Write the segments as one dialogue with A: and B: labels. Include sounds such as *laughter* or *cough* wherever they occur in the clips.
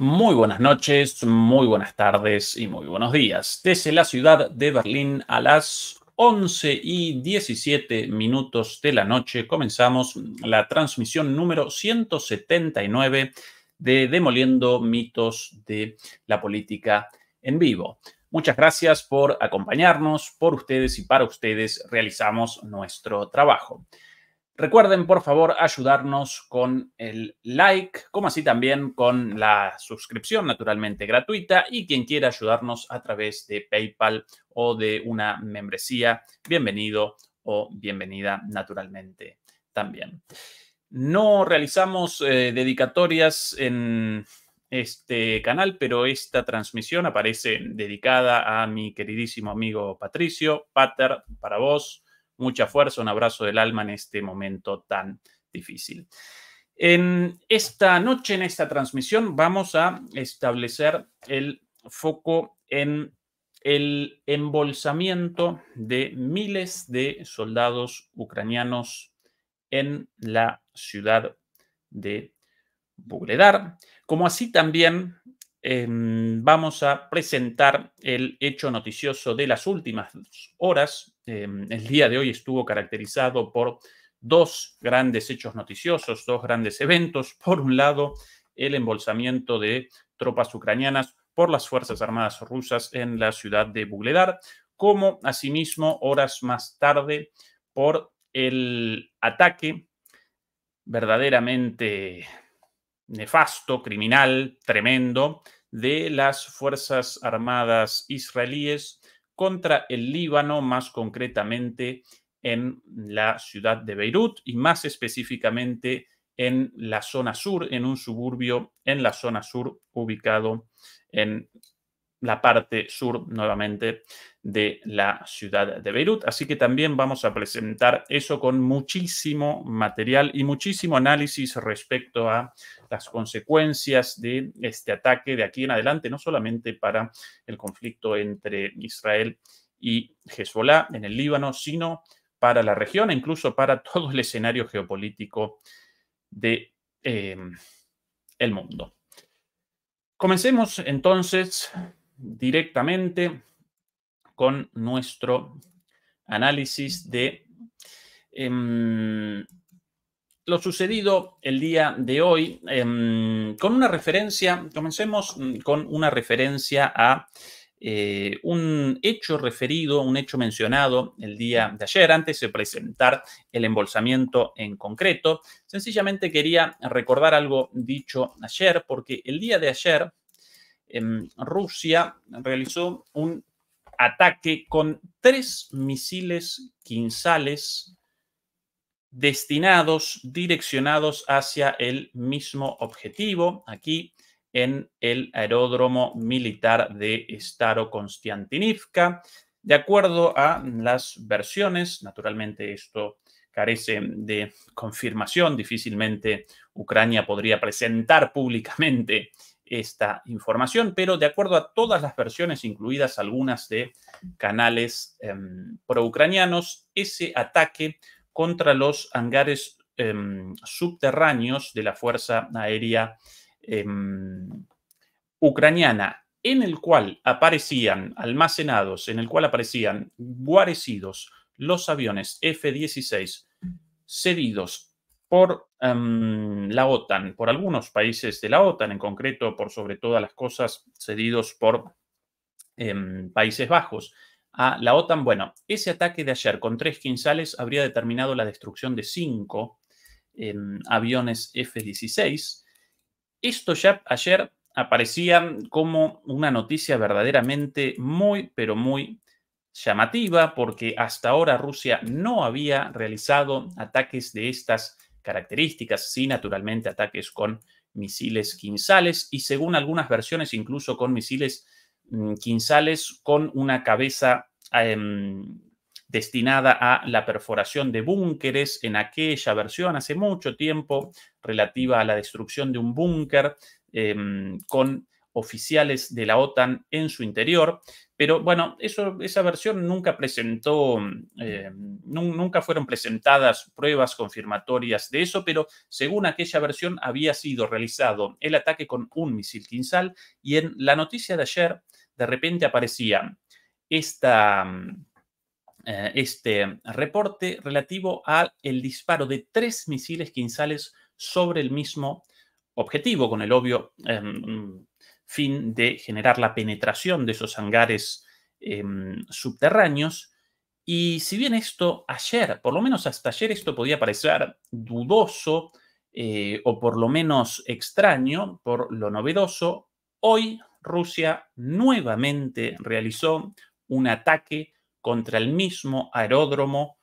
A: Muy buenas noches, muy buenas tardes y muy buenos días. Desde la ciudad de Berlín a las 11 y 17 minutos de la noche comenzamos la transmisión número 179 de Demoliendo mitos de la política en vivo. Muchas gracias por acompañarnos, por ustedes y para ustedes realizamos nuestro trabajo. Recuerden, por favor, ayudarnos con el like, como así también con la suscripción naturalmente gratuita y quien quiera ayudarnos a través de PayPal o de una membresía, bienvenido o bienvenida naturalmente también. No realizamos eh, dedicatorias en este canal, pero esta transmisión aparece dedicada a mi queridísimo amigo Patricio. Pater, para vos mucha fuerza, un abrazo del alma en este momento tan difícil. En esta noche, en esta transmisión, vamos a establecer el foco en el embolsamiento de miles de soldados ucranianos en la ciudad de Bugledar, como así también Em, vamos a presentar el hecho noticioso de las últimas horas. Em, el día de hoy estuvo caracterizado por dos grandes hechos noticiosos, dos grandes eventos. Por un lado, el embolsamiento de tropas ucranianas por las Fuerzas Armadas rusas en la ciudad de Bugledar, como asimismo horas más tarde por el ataque verdaderamente nefasto, criminal, tremendo, de las Fuerzas Armadas israelíes contra el Líbano, más concretamente en la ciudad de Beirut y más específicamente en la zona sur, en un suburbio en la zona sur ubicado en la parte sur nuevamente de la ciudad de Beirut. Así que también vamos a presentar eso con muchísimo material y muchísimo análisis respecto a las consecuencias de este ataque de aquí en adelante, no solamente para el conflicto entre Israel y Hezbollah en el Líbano, sino para la región e incluso para todo el escenario geopolítico de eh, el mundo. Comencemos entonces directamente con nuestro análisis de em, lo sucedido el día de hoy em, con una referencia, comencemos mm, con una referencia a eh, un hecho referido, un hecho mencionado el día de ayer, antes de presentar el embolsamiento en concreto. Sencillamente quería recordar algo dicho ayer, porque el día de ayer Em, Rusia realizó un ataque con tres misiles quinzales destinados, direccionados hacia el mismo objetivo, aquí en el aeródromo militar de Starokonstantinivka. De acuerdo a las versiones, naturalmente esto carece de confirmación, difícilmente Ucrania podría presentar públicamente esta información, pero de acuerdo a todas las versiones, incluidas algunas de canales pro em, proucranianos, ese ataque contra los hangares em, subterráneos de la Fuerza Aérea em, Ucraniana, en el cual aparecían almacenados, en el cual aparecían guarecidos los aviones F-16 cedidos por em, la OTAN, por algunos países de la OTAN, en concreto por sobre todas las cosas cedidos por em, Países Bajos a la OTAN. Bueno, ese ataque de ayer con tres quinzales habría determinado la destrucción de cinco em, aviones F-16. Esto ya ayer aparecía como una noticia verdaderamente muy, pero muy llamativa, porque hasta ahora Rusia no había realizado ataques de estas características, sí, naturalmente ataques con misiles quinzales y según algunas versiones incluso con misiles mm, quinzales con una cabeza em, destinada a la perforación de búnkeres en aquella versión hace mucho tiempo relativa a la destrucción de un búnker em, con oficiales de la OTAN en su interior. Pero bueno, esa versión nunca presentó, mm, eh, nunca fueron presentadas pruebas confirmatorias de eso, pero según aquella versión había sido realizado el ataque con un misil Kinsal y en la noticia de ayer de repente aparecía esta, mm, eh, este reporte relativo al disparo de tres misiles Quinzales sobre el mismo objetivo, con el obvio em, fin de generar la penetración de esos hangares em, subterráneos. Y si bien esto ayer, por lo menos hasta ayer esto podía parecer dudoso eh, o por lo menos extraño por lo novedoso, hoy Rusia nuevamente realizó un ataque contra el mismo aeródromo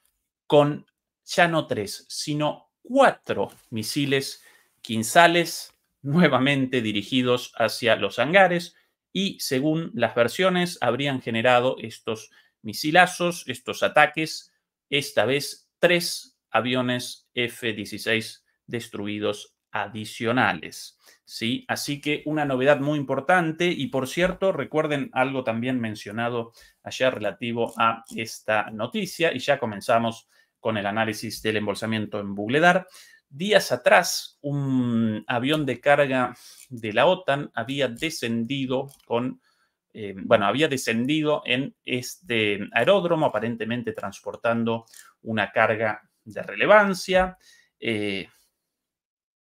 A: con ya no tres, sino cuatro misiles quinzales nuevamente dirigidos hacia los hangares y, según las versiones, habrían generado estos misilazos, estos ataques, esta vez tres aviones F-16 destruidos adicionales. ¿sí? Así que una novedad muy importante y por cierto, recuerden algo también mencionado ayer relativo a esta noticia y ya comenzamos con el análisis del embolsamiento en Bugledar. Días atrás, un avión de carga de la OTAN había descendido con, eh, bueno, había descendido en este aeródromo, aparentemente transportando una carga de relevancia, eh,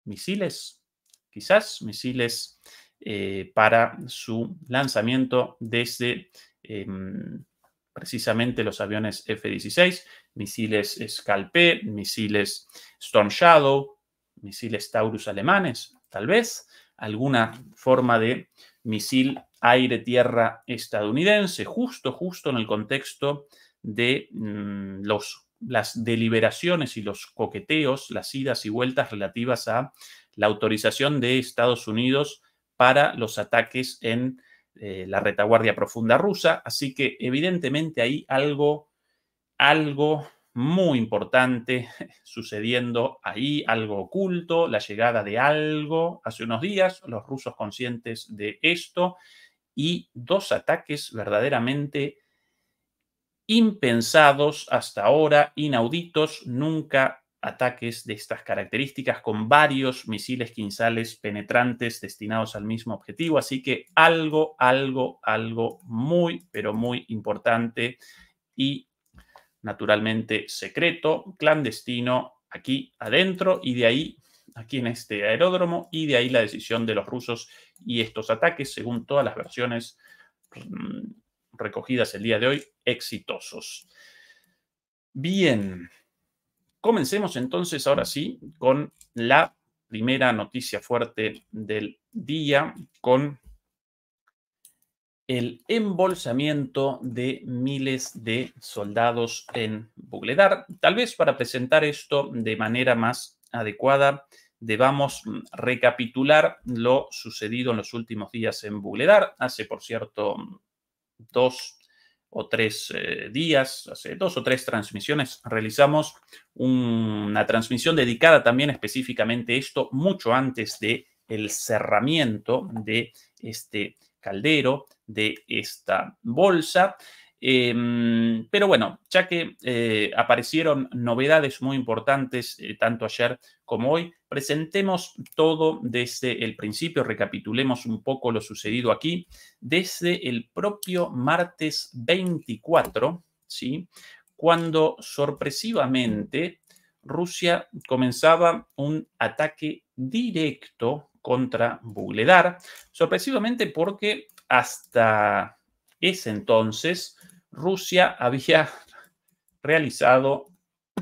A: misiles, quizás misiles eh, para su lanzamiento desde em, precisamente los aviones F-16, misiles Scalpe, misiles Storm Shadow, misiles Taurus alemanes, tal vez, alguna forma de misil aire-tierra estadounidense, justo, justo en el contexto de mm, los, las deliberaciones y los coqueteos, las idas y vueltas relativas a la autorización de Estados Unidos para los ataques en eh, la retaguardia profunda rusa, así que evidentemente hay algo, algo muy importante *laughs* sucediendo ahí, algo oculto, la llegada de algo hace unos días, los rusos conscientes de esto, y dos ataques verdaderamente impensados hasta ahora, inauditos, nunca ataques de estas características con varios misiles quinzales penetrantes destinados al mismo objetivo. Así que algo, algo, algo muy, pero muy importante y naturalmente secreto, clandestino, aquí adentro y de ahí, aquí en este aeródromo, y de ahí la decisión de los rusos y estos ataques, según todas las versiones mm, recogidas el día de hoy, exitosos. Bien, Comencemos entonces ahora sí con la primera noticia fuerte del día, con el embolsamiento de miles de soldados en Bugledar. Tal vez para presentar esto de manera más adecuada, debamos recapitular lo sucedido en los últimos días en Bugledar. Hace, por cierto, dos, o tres eh, días, hace dos o tres transmisiones, realizamos una transmisión dedicada también específicamente a esto, mucho antes de el cerramiento de este caldero, de esta bolsa. Em, pero bueno, ya que eh, aparecieron novedades muy importantes eh, tanto ayer como hoy, presentemos todo desde el principio, recapitulemos un poco lo sucedido aquí, desde el propio martes 24, ¿sí? cuando sorpresivamente Rusia comenzaba un ataque directo contra Bugledar, sorpresivamente porque hasta ese entonces, Rusia había realizado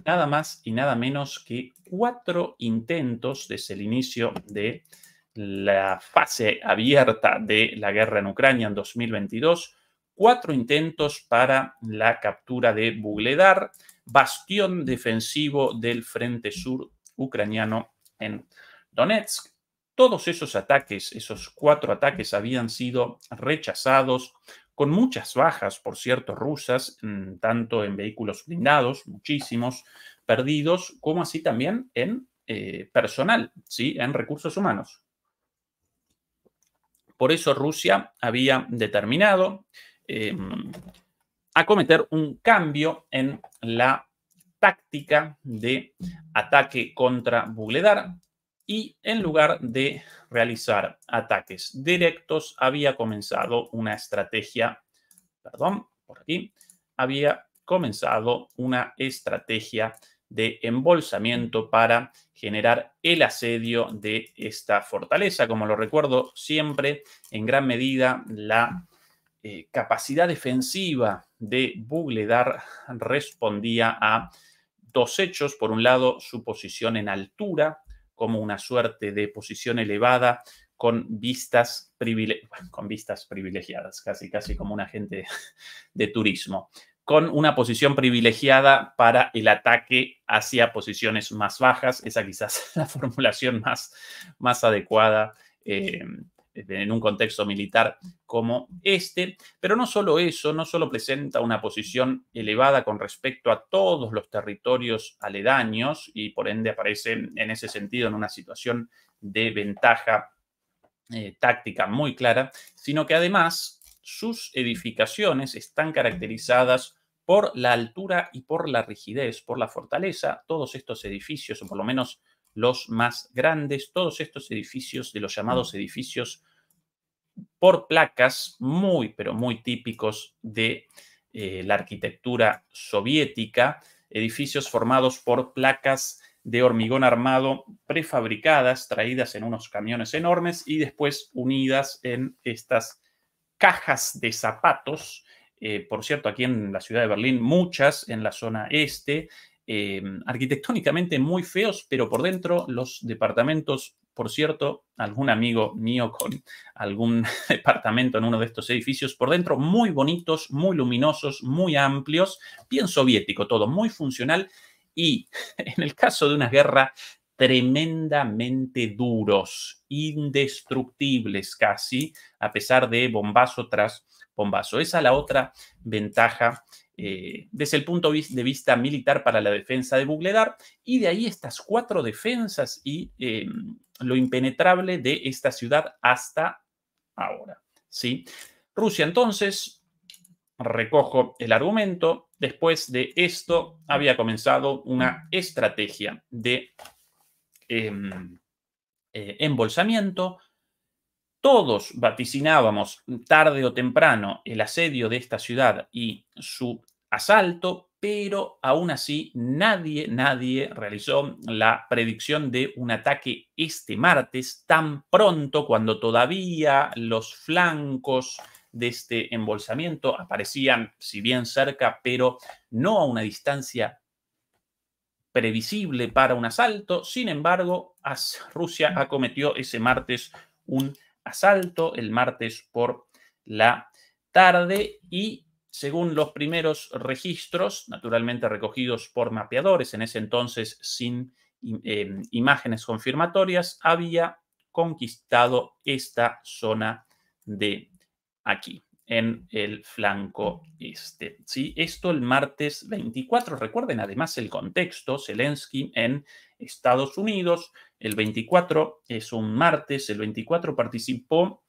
A: nada más y nada menos que cuatro intentos desde el inicio de la fase abierta de la guerra en Ucrania en 2022, cuatro intentos para la captura de Bugledar, bastión defensivo del Frente Sur ucraniano en Donetsk. Todos esos ataques, esos cuatro ataques habían sido rechazados con muchas bajas, por cierto, rusas, mm, tanto en vehículos blindados, muchísimos perdidos, como así también en eh, personal, ¿sí? en recursos humanos. Por eso Rusia había determinado eh, acometer un cambio en la táctica de ataque contra Bugledar, y en lugar de realizar ataques directos, había comenzado una estrategia, perdón, por aquí, había comenzado una estrategia de embolsamiento para generar el asedio de esta fortaleza. Como lo recuerdo siempre, en gran medida la eh, capacidad defensiva de Bugledar respondía a dos hechos. Por un lado, su posición en altura, como una suerte de posición elevada con vistas, con vistas privilegiadas, casi, casi como un agente *laughs* de turismo, con una posición privilegiada para el ataque hacia posiciones más bajas. Esa quizás *laughs* es la formulación más, más adecuada. Eh, este, en un contexto militar como este. Pero no solo eso, no solo presenta una posición elevada con respecto a todos los territorios aledaños y por ende aparece en ese sentido en una situación de ventaja eh, táctica muy clara, sino que además sus edificaciones están caracterizadas por la altura y por la rigidez, por la fortaleza. Todos estos edificios, o por lo menos los más grandes, todos estos edificios de los llamados mm. edificios por placas, muy, pero muy típicos de eh, la arquitectura soviética, edificios formados por placas de hormigón armado prefabricadas, traídas en unos camiones enormes y después unidas en estas cajas de zapatos. Eh, por cierto, aquí en la ciudad de Berlín, muchas en la zona este, eh, arquitectónicamente muy feos, pero por dentro los departamentos, por cierto, algún amigo mío con algún *laughs* departamento en uno de estos edificios, por dentro muy bonitos, muy luminosos, muy amplios, bien soviético todo, muy funcional y *laughs* en el caso de una guerra tremendamente duros, indestructibles casi, a pesar de bombazo tras bombazo. Esa es la otra ventaja eh, desde el punto de vista militar para la defensa de Bugledar, y de ahí estas cuatro defensas y eh, lo impenetrable de esta ciudad hasta ahora. ¿sí? Rusia entonces, recojo el argumento, después de esto había comenzado una estrategia de em, eh, embolsamiento, todos vaticinábamos tarde o temprano el asedio de esta ciudad y su asalto, pero aún así nadie, nadie realizó la predicción de un ataque este martes tan pronto cuando todavía los flancos de este embolsamiento aparecían, si bien cerca, pero no a una distancia previsible para un asalto. Sin embargo, Rusia acometió ese martes un asalto, el martes por la tarde, y según los primeros registros, naturalmente recogidos por mapeadores, en ese entonces sin em, imágenes confirmatorias, había conquistado esta zona de aquí, en el flanco este. ¿sí? Esto el martes 24. Recuerden además el contexto, Zelensky en Estados Unidos, el 24 es un martes, el 24 participó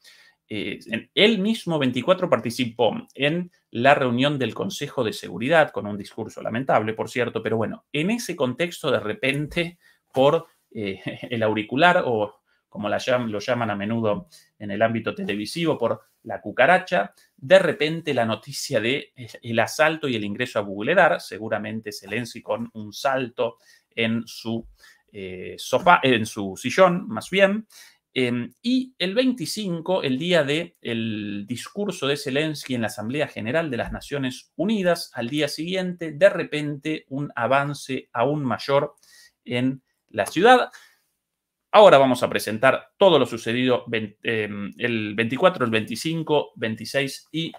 A: eh, él mismo, 24, participó en la reunión del Consejo de Seguridad, con un discurso lamentable, por cierto, pero bueno, en ese contexto, de repente, por eh, *laughs* el auricular o como lo llaman a menudo en el ámbito televisivo, por la cucaracha, de repente la noticia de eh, el asalto y el ingreso a Edar, seguramente Zelensky con un salto en su sofá, en su sillón, más bien, Em, y el 25, el día del el discurso de Zelensky en la Asamblea General de las Naciones Unidas, al día siguiente, de repente, un avance aún mayor en la ciudad. Ahora vamos a presentar todo lo sucedido em, el 24, el 25, 26 y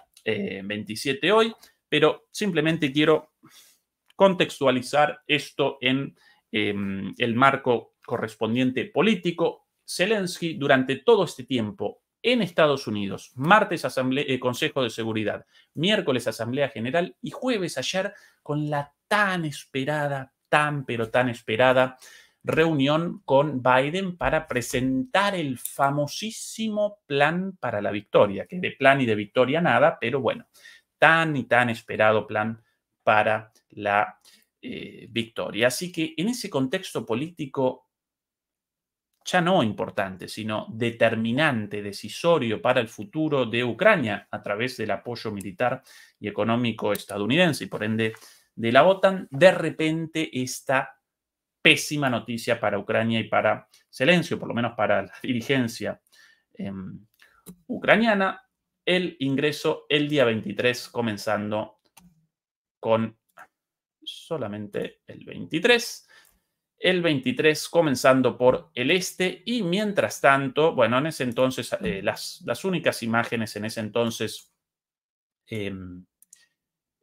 A: 27 eh, hoy, pero simplemente quiero contextualizar esto en em, el marco correspondiente político, Zelensky durante todo este tiempo en Estados Unidos, martes asamblea, eh, Consejo de Seguridad, miércoles Asamblea General y jueves ayer con la tan esperada, tan pero tan esperada reunión con Biden para presentar el famosísimo plan para la victoria, que de plan y de victoria nada, pero bueno, tan y tan esperado plan para la eh, victoria. Así que en ese contexto político ya no importante, sino determinante, decisorio para el futuro de Ucrania a través del apoyo militar y económico estadounidense y por ende de la OTAN, de repente esta pésima noticia para Ucrania y para Silencio, por lo menos para la *laughs* dirigencia em, ucraniana, el ingreso el día 23, comenzando con solamente el 23 el 23 comenzando por el este y mientras tanto, bueno, en ese entonces eh, las, las, únicas imágenes en ese entonces em,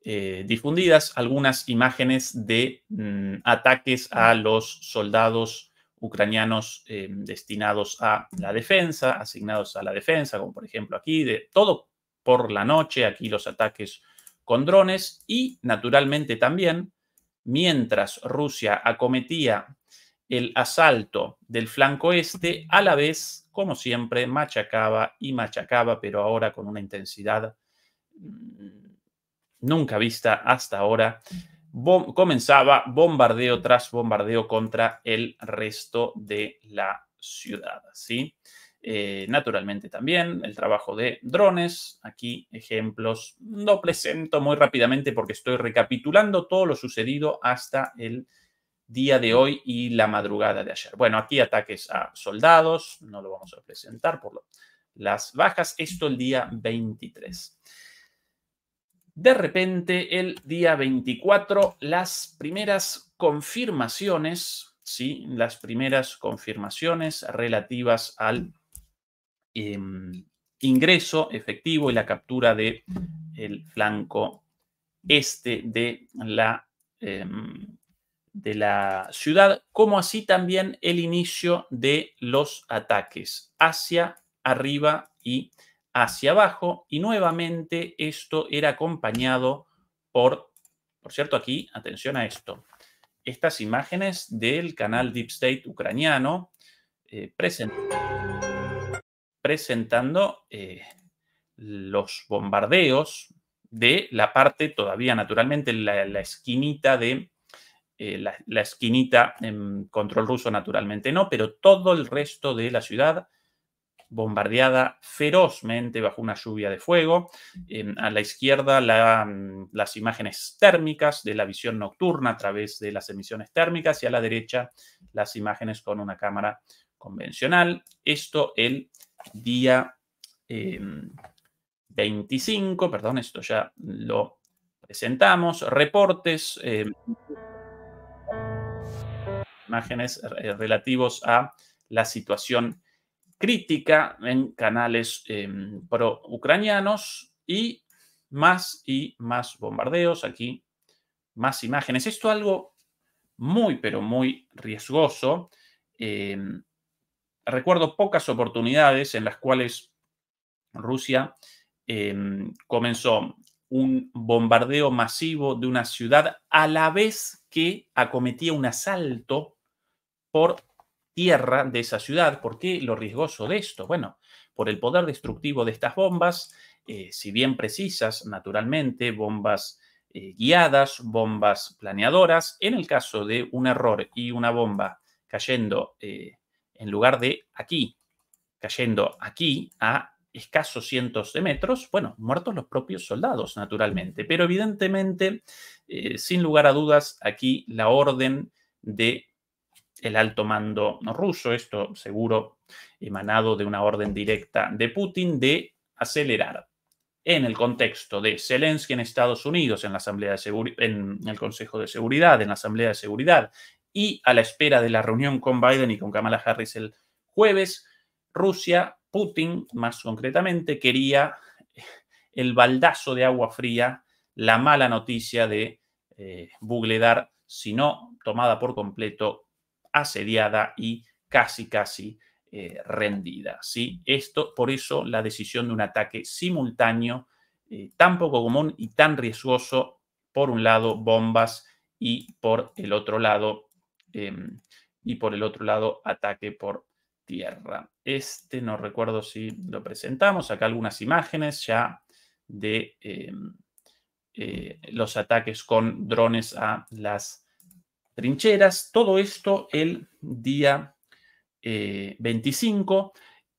A: eh, difundidas, algunas imágenes de mm, ataques a los soldados ucranianos em, destinados a la defensa, asignados a la defensa, como por ejemplo aquí, de todo por la noche, aquí los ataques con drones y naturalmente también mientras Rusia acometía el asalto del flanco este, a la vez, como siempre, machacaba y machacaba, pero ahora con una intensidad mm, nunca vista hasta ahora, comenzaba bombardeo tras bombardeo contra el resto de la ciudad, ¿sí? Eh, naturalmente también el trabajo de drones. Aquí ejemplos, no presento muy rápidamente porque estoy recapitulando todo lo sucedido hasta el día de hoy y la madrugada de ayer. Bueno, aquí ataques a soldados, no lo vamos a presentar por las bajas, esto el día 23. De repente, el día 24, las primeras confirmaciones, ¿sí? Las primeras confirmaciones relativas al Em, ingreso efectivo y la captura del el flanco este de la, em, de la ciudad, como así también el inicio de los ataques hacia arriba y hacia abajo. Y nuevamente esto era acompañado por, por cierto, aquí, atención a esto, estas imágenes del canal Deep State ucraniano eh, presentando eh, los bombardeos de la parte todavía naturalmente, la, esquinita de... Eh, la, esquinita en control ruso naturalmente no, pero todo el resto de la ciudad bombardeada ferozmente bajo una lluvia de fuego. a la izquierda mm, las imágenes térmicas de la visión nocturna a través de las emisiones térmicas y a la derecha las imágenes con una cámara convencional. Esto el día 25, em, perdón, esto ya lo presentamos, reportes, em, imágenes relativos a la situación crítica en canales em, pro-ucranianos y más y más bombardeos aquí, más imágenes. Esto algo muy, pero muy riesgoso recuerdo pocas oportunidades en las cuales Rusia em, comenzó un bombardeo masivo de una ciudad a la vez que acometía un asalto por tierra de esa ciudad. ¿Por qué lo riesgoso de esto? Bueno, por el poder destructivo de estas bombas, eh, si bien precisas, naturalmente, bombas eh, guiadas, bombas planeadoras, en el caso de un error y una bomba cayendo eh, en lugar de aquí, cayendo aquí a escasos cientos de metros, bueno, muertos los propios soldados, naturalmente. Pero evidentemente, eh, sin lugar a dudas, aquí la orden de el alto mando ruso, esto seguro emanado de una orden directa de Putin, de acelerar en el contexto de Zelensky en Estados Unidos, en la Asamblea en el Consejo de Seguridad, en la Asamblea de Seguridad, y a la espera de la reunión con Biden y con Kamala Harris el jueves, Rusia, Putin más concretamente, quería eh, el baldazo de agua fría, la mala noticia de eh, Bugledar, si no tomada por completo, asediada y casi, casi eh, rendida. ¿sí? Esto, por eso, la decisión de un ataque simultáneo, eh, tan poco común y tan riesgoso, por un lado, bombas y por el otro lado, Em, y por el otro lado ataque por tierra. Este no recuerdo si lo presentamos, acá algunas imágenes ya de em, eh, los ataques con drones a las trincheras. Todo esto el día 25.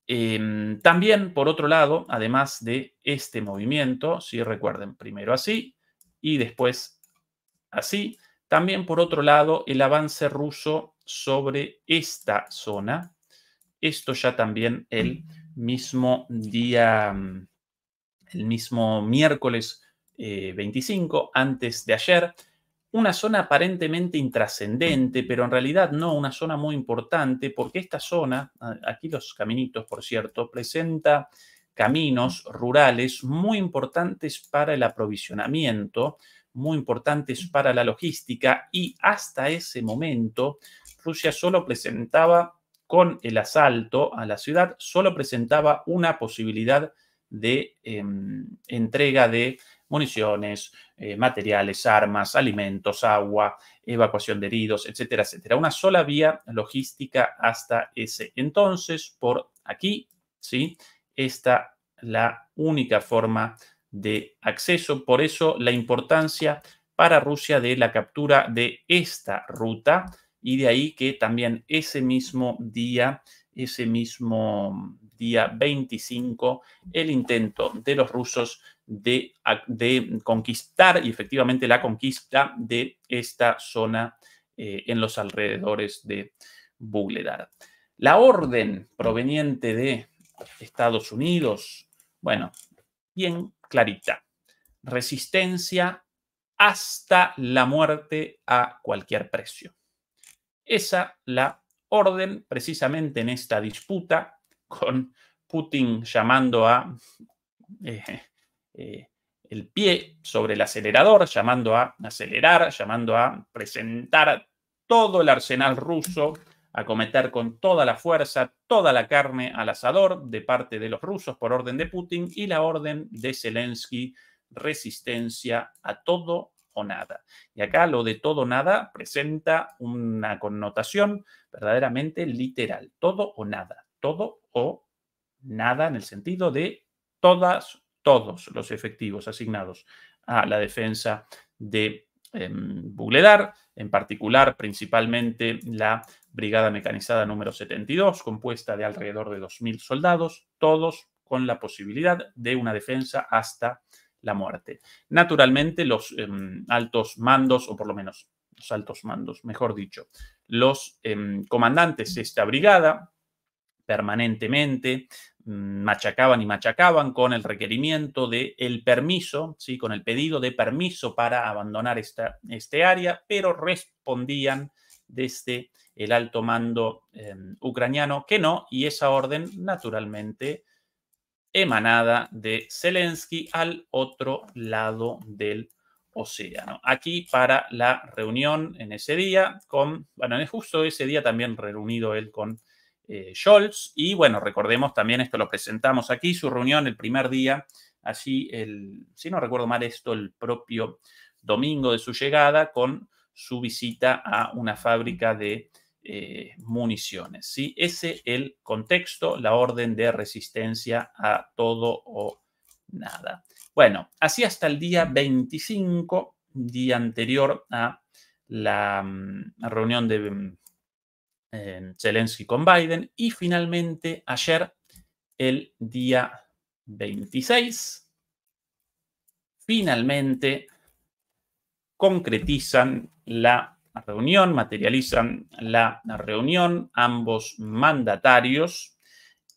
A: Eh, em, también, por otro lado, además de este movimiento, si recuerden, primero así y después así, también, por otro lado, el avance ruso sobre esta zona. Esto ya también el mismo día, mm, el mismo miércoles 25, eh, antes de ayer. Una zona aparentemente intrascendente, pero en realidad no, una zona muy importante, porque esta zona, ah, aquí los caminitos, por cierto, presenta caminos rurales muy importantes para el aprovisionamiento muy importantes para la logística y hasta ese momento Rusia solo presentaba, con el asalto a la ciudad, solo presentaba una posibilidad de em, entrega de municiones, eh, materiales, armas, alimentos, agua, evacuación de heridos, etcétera, etcétera. Una sola vía logística hasta ese entonces, por aquí, ¿sí? Esta la única forma de acceso. Por eso la importancia para Rusia de la captura de esta ruta y de ahí que también ese mismo día, ese mismo día 25, el intento de los rusos de, de conquistar y efectivamente la conquista de esta zona eh, en los alrededores de Bugledar. La orden proveniente de Estados Unidos, bueno, bien clarita. Resistencia hasta la muerte a cualquier precio. Esa la orden precisamente en esta disputa con Putin llamando a eh, eh, el pie sobre el acelerador, llamando a acelerar, llamando a presentar todo el arsenal ruso acometer con toda la fuerza, toda la carne al asador de parte de los rusos por orden de Putin y la orden de Zelensky, resistencia a todo o nada. Y acá lo de todo o nada presenta una connotación verdaderamente literal, todo o nada, todo o nada en el sentido de todas, todos los efectivos asignados a la defensa de em, Bugledar, en particular principalmente la brigada mecanizada número 72, compuesta de alrededor de 2.000 soldados, todos con la posibilidad de una defensa hasta la muerte. Naturalmente, los em, altos mandos, o por lo menos los altos mandos, mejor dicho, los em, comandantes de esta brigada permanentemente mm, machacaban y machacaban con el requerimiento de el permiso, ¿sí? con el pedido de permiso para abandonar esta, este área, pero respondían desde este, el alto mando em, ucraniano que no, y esa orden naturalmente emanada de Zelensky al otro lado del océano. Aquí para la reunión en ese día con, bueno, es justo ese día también reunido él con eh, Scholz y bueno, recordemos también esto lo presentamos aquí, su reunión el primer día, así el, si no recuerdo mal esto, el propio domingo de su llegada con su visita a una fábrica de eh, municiones. Ese Ese el contexto, la orden de resistencia a todo o nada. Bueno, así hasta el día 25, día anterior a la mm, reunión de mm, Zelensky con Biden. Y finalmente, ayer, el día 26, finalmente concretizan la reunión, materializan la reunión ambos mandatarios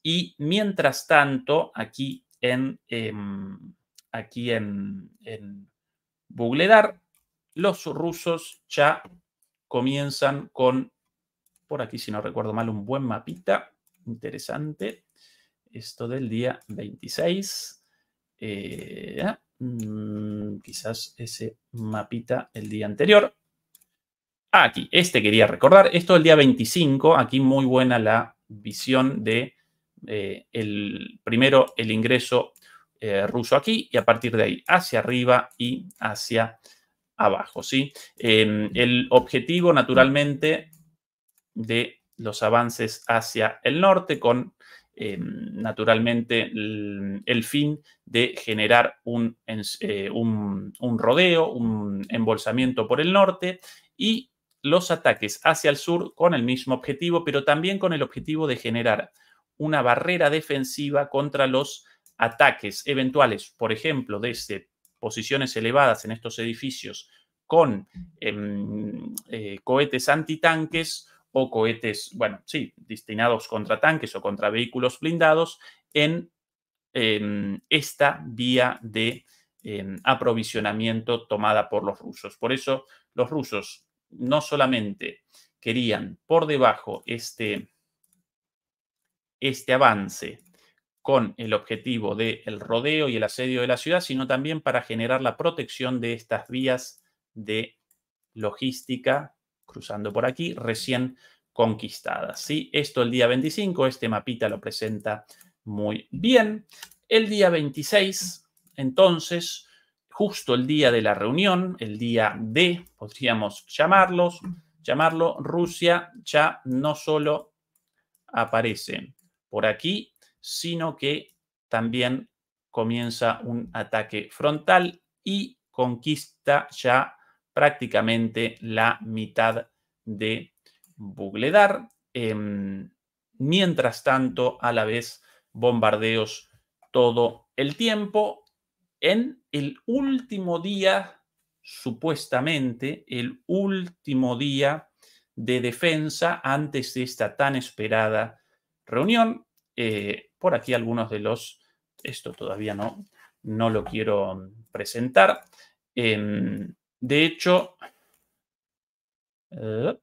A: y mientras tanto aquí en, em, aquí en, Bugledar los rusos ya comienzan con, por aquí si no recuerdo mal, un buen mapita interesante, esto del día 26. Eh, Mm, quizás ese mapita el día anterior. aquí, este quería recordar, esto el día 25, aquí muy buena la visión de eh, el, primero el ingreso eh, ruso aquí y a partir de ahí hacia arriba y hacia abajo, ¿sí? Em, el objetivo naturalmente de los avances hacia el norte con eh, naturalmente el, fin de generar eh, un, un, rodeo, un embolsamiento por el norte y los ataques hacia el sur con el mismo objetivo, pero también con el objetivo de generar una barrera defensiva contra los ataques eventuales, por ejemplo, desde este, posiciones elevadas en estos edificios con em, eh, cohetes antitanques o cohetes, bueno, sí, destinados contra tanques o contra vehículos blindados en esta vía de em, aprovisionamiento tomada por los rusos. Por eso los rusos no solamente querían por debajo este, este avance con el objetivo del rodeo y el asedio de la ciudad, sino también para generar la protección de estas vías de logística cruzando por aquí, recién conquistadas. ¿sí? Esto el día 25, este mapita lo presenta muy bien. El día 26, entonces, justo el día de la reunión, el día de, podríamos llamarlos, llamarlo, Rusia ya no solo aparece por aquí, sino que también comienza un ataque frontal y conquista ya prácticamente la mitad de Bugledar. Em, mientras tanto, a la vez, bombardeos todo el tiempo. En el último día, supuestamente, el último día de defensa antes de esta tan esperada reunión. Eh, por aquí algunos de los, esto todavía no, no lo quiero presentar. Em, de hecho, eh,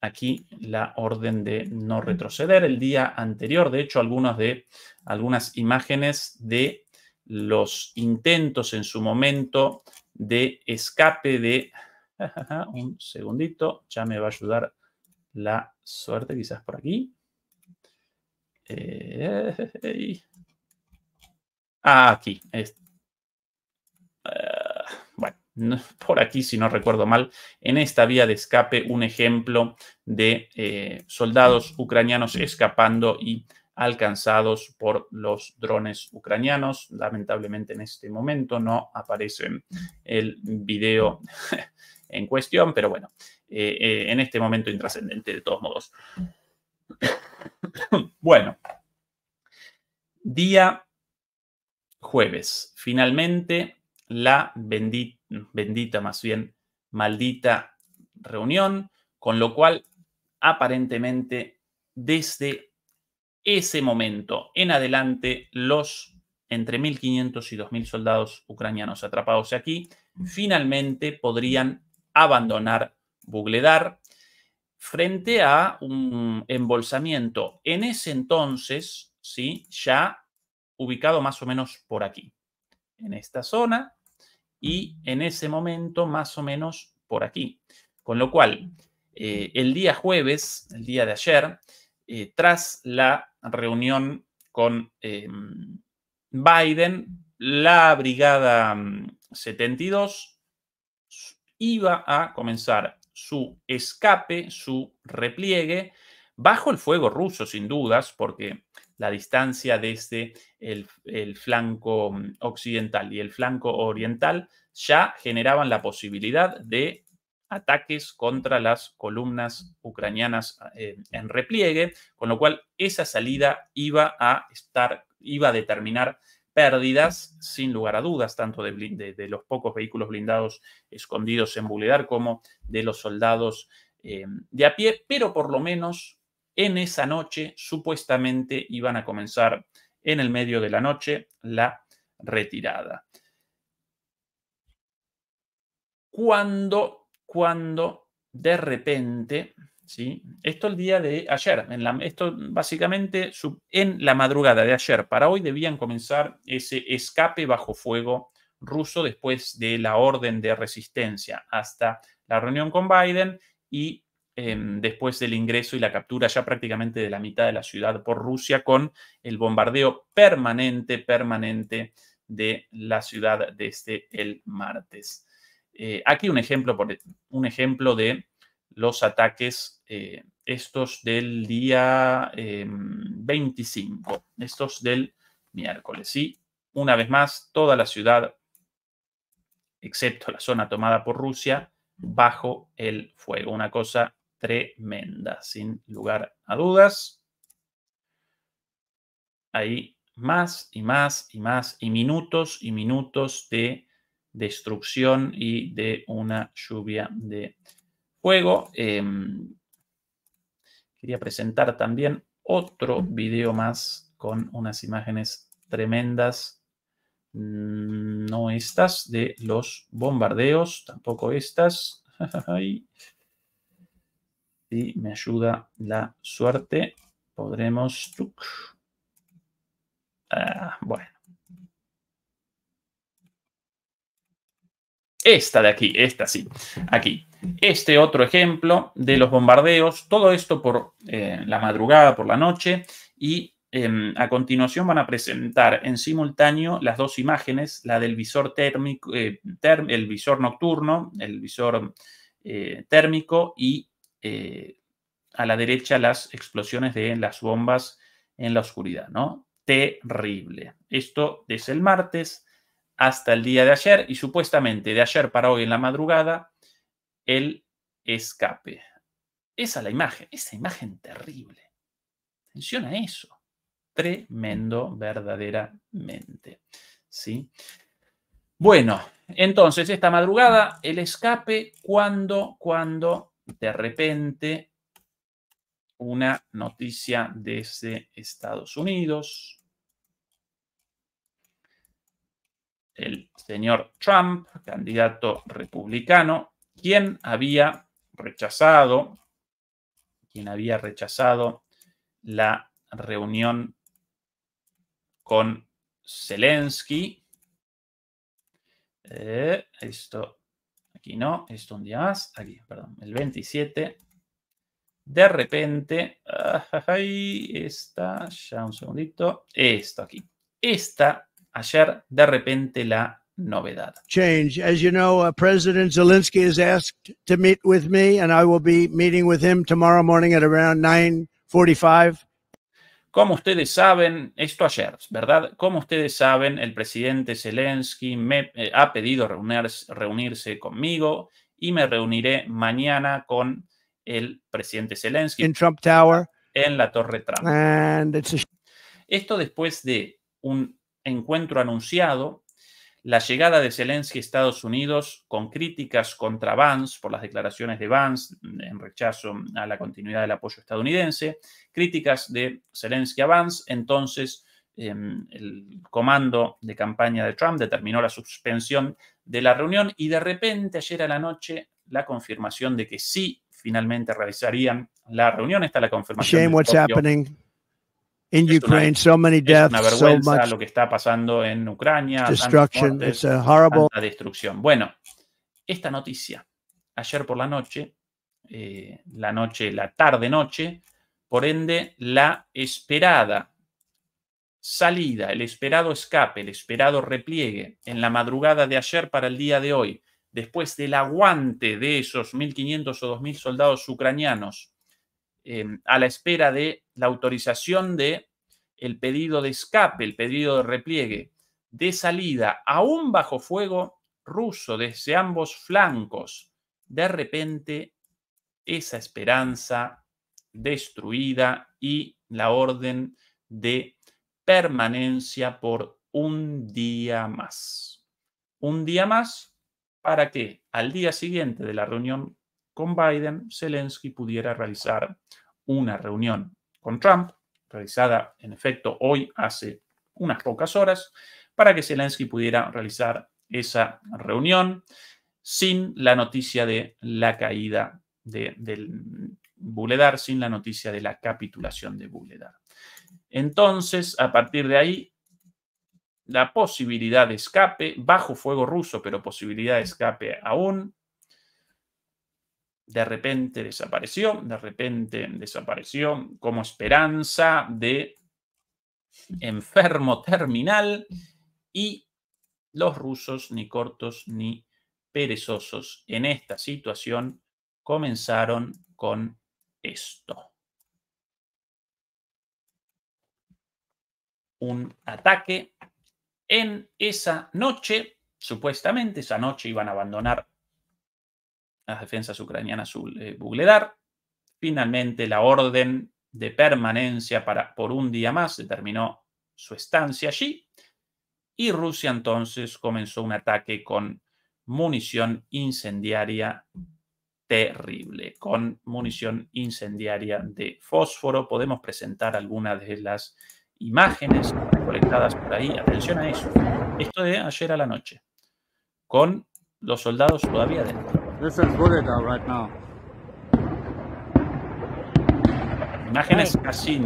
A: aquí la orden de no retroceder. El día anterior, de hecho, de, algunas imágenes de los intentos en su momento de escape de... *laughs* Un segundito, ya me va a ayudar la suerte quizás por aquí. Eh, *laughs* ah, aquí. Eh, *laughs* por aquí, si no recuerdo mal, en esta vía de escape, un ejemplo de eh, soldados ucranianos escapando y alcanzados por los drones ucranianos. Lamentablemente en este momento no aparece el video *laughs* en cuestión, pero bueno, eh, eh, en este momento intrascendente de todos modos. *laughs* bueno, día jueves, finalmente la bendita bendita más bien, maldita reunión, con lo cual aparentemente desde ese momento en adelante los entre 1.500 y 2.000 soldados ucranianos atrapados aquí finalmente podrían abandonar Bugledar frente a un embolsamiento en ese entonces, ¿sí? ya ubicado más o menos por aquí, en esta zona, y en ese momento más o menos por aquí. Con lo cual, eh, el día jueves, el día de ayer, eh, tras la reunión con eh, Biden, la Brigada 72 mm, iba a comenzar su escape, su repliegue, bajo el fuego ruso, sin dudas, porque la distancia desde el, el, flanco mm, occidental y el flanco oriental ya generaban la posibilidad de ataques contra las columnas ucranianas ah, eh, en repliegue, con lo cual esa salida iba a estar, iba a determinar pérdidas, sin lugar a dudas, tanto de, los pocos vehículos blindados escondidos en Buledar como de los soldados eh, de a pie, pero por lo menos en esa noche supuestamente iban a comenzar en el medio de la noche la retirada. Cuando, cuando de repente, ¿sí? Esto el día de ayer, en la, esto básicamente en la madrugada de ayer para hoy debían comenzar ese escape bajo fuego ruso después de la orden de resistencia hasta la reunión con Biden y Em, después del ingreso y la captura ya prácticamente de la mitad de la ciudad por Rusia con el bombardeo permanente, permanente de la ciudad desde el martes. Eh, aquí un ejemplo, por, e, un ejemplo de los ataques, eh, estos del día 25, em, estos del miércoles. Y una vez más, toda la ciudad, excepto la zona tomada por Rusia, bajo el fuego. Una cosa tremenda, sin lugar a dudas. Hay más y más y más y minutos y minutos de destrucción y de una lluvia de fuego. Em, quería presentar también otro video más con unas imágenes tremendas. Mm, no estas de los bombardeos, tampoco estas. *laughs* me ayuda la suerte, podremos... Ah, bueno. Esta de aquí, esta sí, aquí. Este otro ejemplo de los bombardeos, todo esto por eh, la madrugada, por la noche, y em, a continuación van a presentar en simultáneo las dos imágenes, la del visor térmico, eh, el visor nocturno, el visor eh, térmico y eh, a la derecha las explosiones de las bombas en la oscuridad, ¿no? Terrible. Esto desde el martes hasta el día de ayer y supuestamente de ayer para hoy en la madrugada, el escape. Esa es la imagen, esa imagen terrible. Atención a eso. Tremendo, verdaderamente. ¿Sí? Bueno, entonces esta madrugada, el escape, cuando, cuando de repente una noticia desde Estados Unidos. El señor Trump, candidato republicano, quien había rechazado, quien había rechazado la reunión con Zelensky. Eh, esto Aquí no, esto un día más. Aquí, perdón, el 27. De repente, ahí está, ya un segundito. Esto aquí. Esta, ayer, de repente la novedad.
B: Change. As you know, uh, President Zelensky has asked to meet with me, and I will be meeting with him tomorrow morning at around 9:45.
A: Como ustedes saben, esto ayer, ¿verdad? Como ustedes saben, el presidente Zelensky me eh, ha pedido reunirse, conmigo y me reuniré mañana con el presidente Zelensky. En
B: Trump Tower.
A: En la Torre
B: Trump.
A: Esto después de un encuentro anunciado la llegada de Zelensky a Estados Unidos con críticas contra Vance por las declaraciones de Vance en rechazo a la continuidad del apoyo estadounidense, críticas de Zelensky a Vance, entonces em, el comando de campaña de Trump determinó la suspensión de la reunión y de repente ayer a la noche la confirmación de que sí finalmente realizarían la reunión. Está la confirmación una, lo que está pasando en Ucrania, uh, la destrucción. Bueno, esta noticia ayer por la noche, eh, la noche, la tarde noche, por ende la esperada salida, el esperado escape, el esperado repliegue en la madrugada de ayer para el día de hoy, después del aguante de esos 1.500 o 2.000 soldados ucranianos eh, a la espera de la autorización de el pedido de escape, el pedido de repliegue, de salida, aún bajo fuego ruso desde ambos flancos, de repente esa esperanza destruida y la orden de permanencia por un día más. Un día más para que al día siguiente de la reunión con Biden, Zelensky pudiera realizar una reunión con Trump realizada en efecto hoy hace unas pocas horas, para que Zelensky pudiera realizar esa reunión sin la noticia de la caída de, del Buledar, sin la noticia de la capitulación de Buledar. Entonces, a partir de ahí, la posibilidad de escape, bajo fuego ruso, pero posibilidad de escape aún, de repente desapareció, de repente desapareció como esperanza de enfermo terminal y los rusos, ni cortos ni perezosos en esta situación, comenzaron con esto. Un ataque en esa noche, supuestamente esa noche iban a abandonar las defensas ucranianas eh, bugledar. Finalmente, la orden de permanencia para, por un día más determinó su estancia allí. Y Rusia entonces comenzó un ataque con munición incendiaria terrible, con munición incendiaria de fósforo. Podemos presentar algunas de las imágenes recolectadas por ahí. Atención a eso. Esto de ayer a la noche, con los soldados todavía dentro. This is right now. Imágenes casi,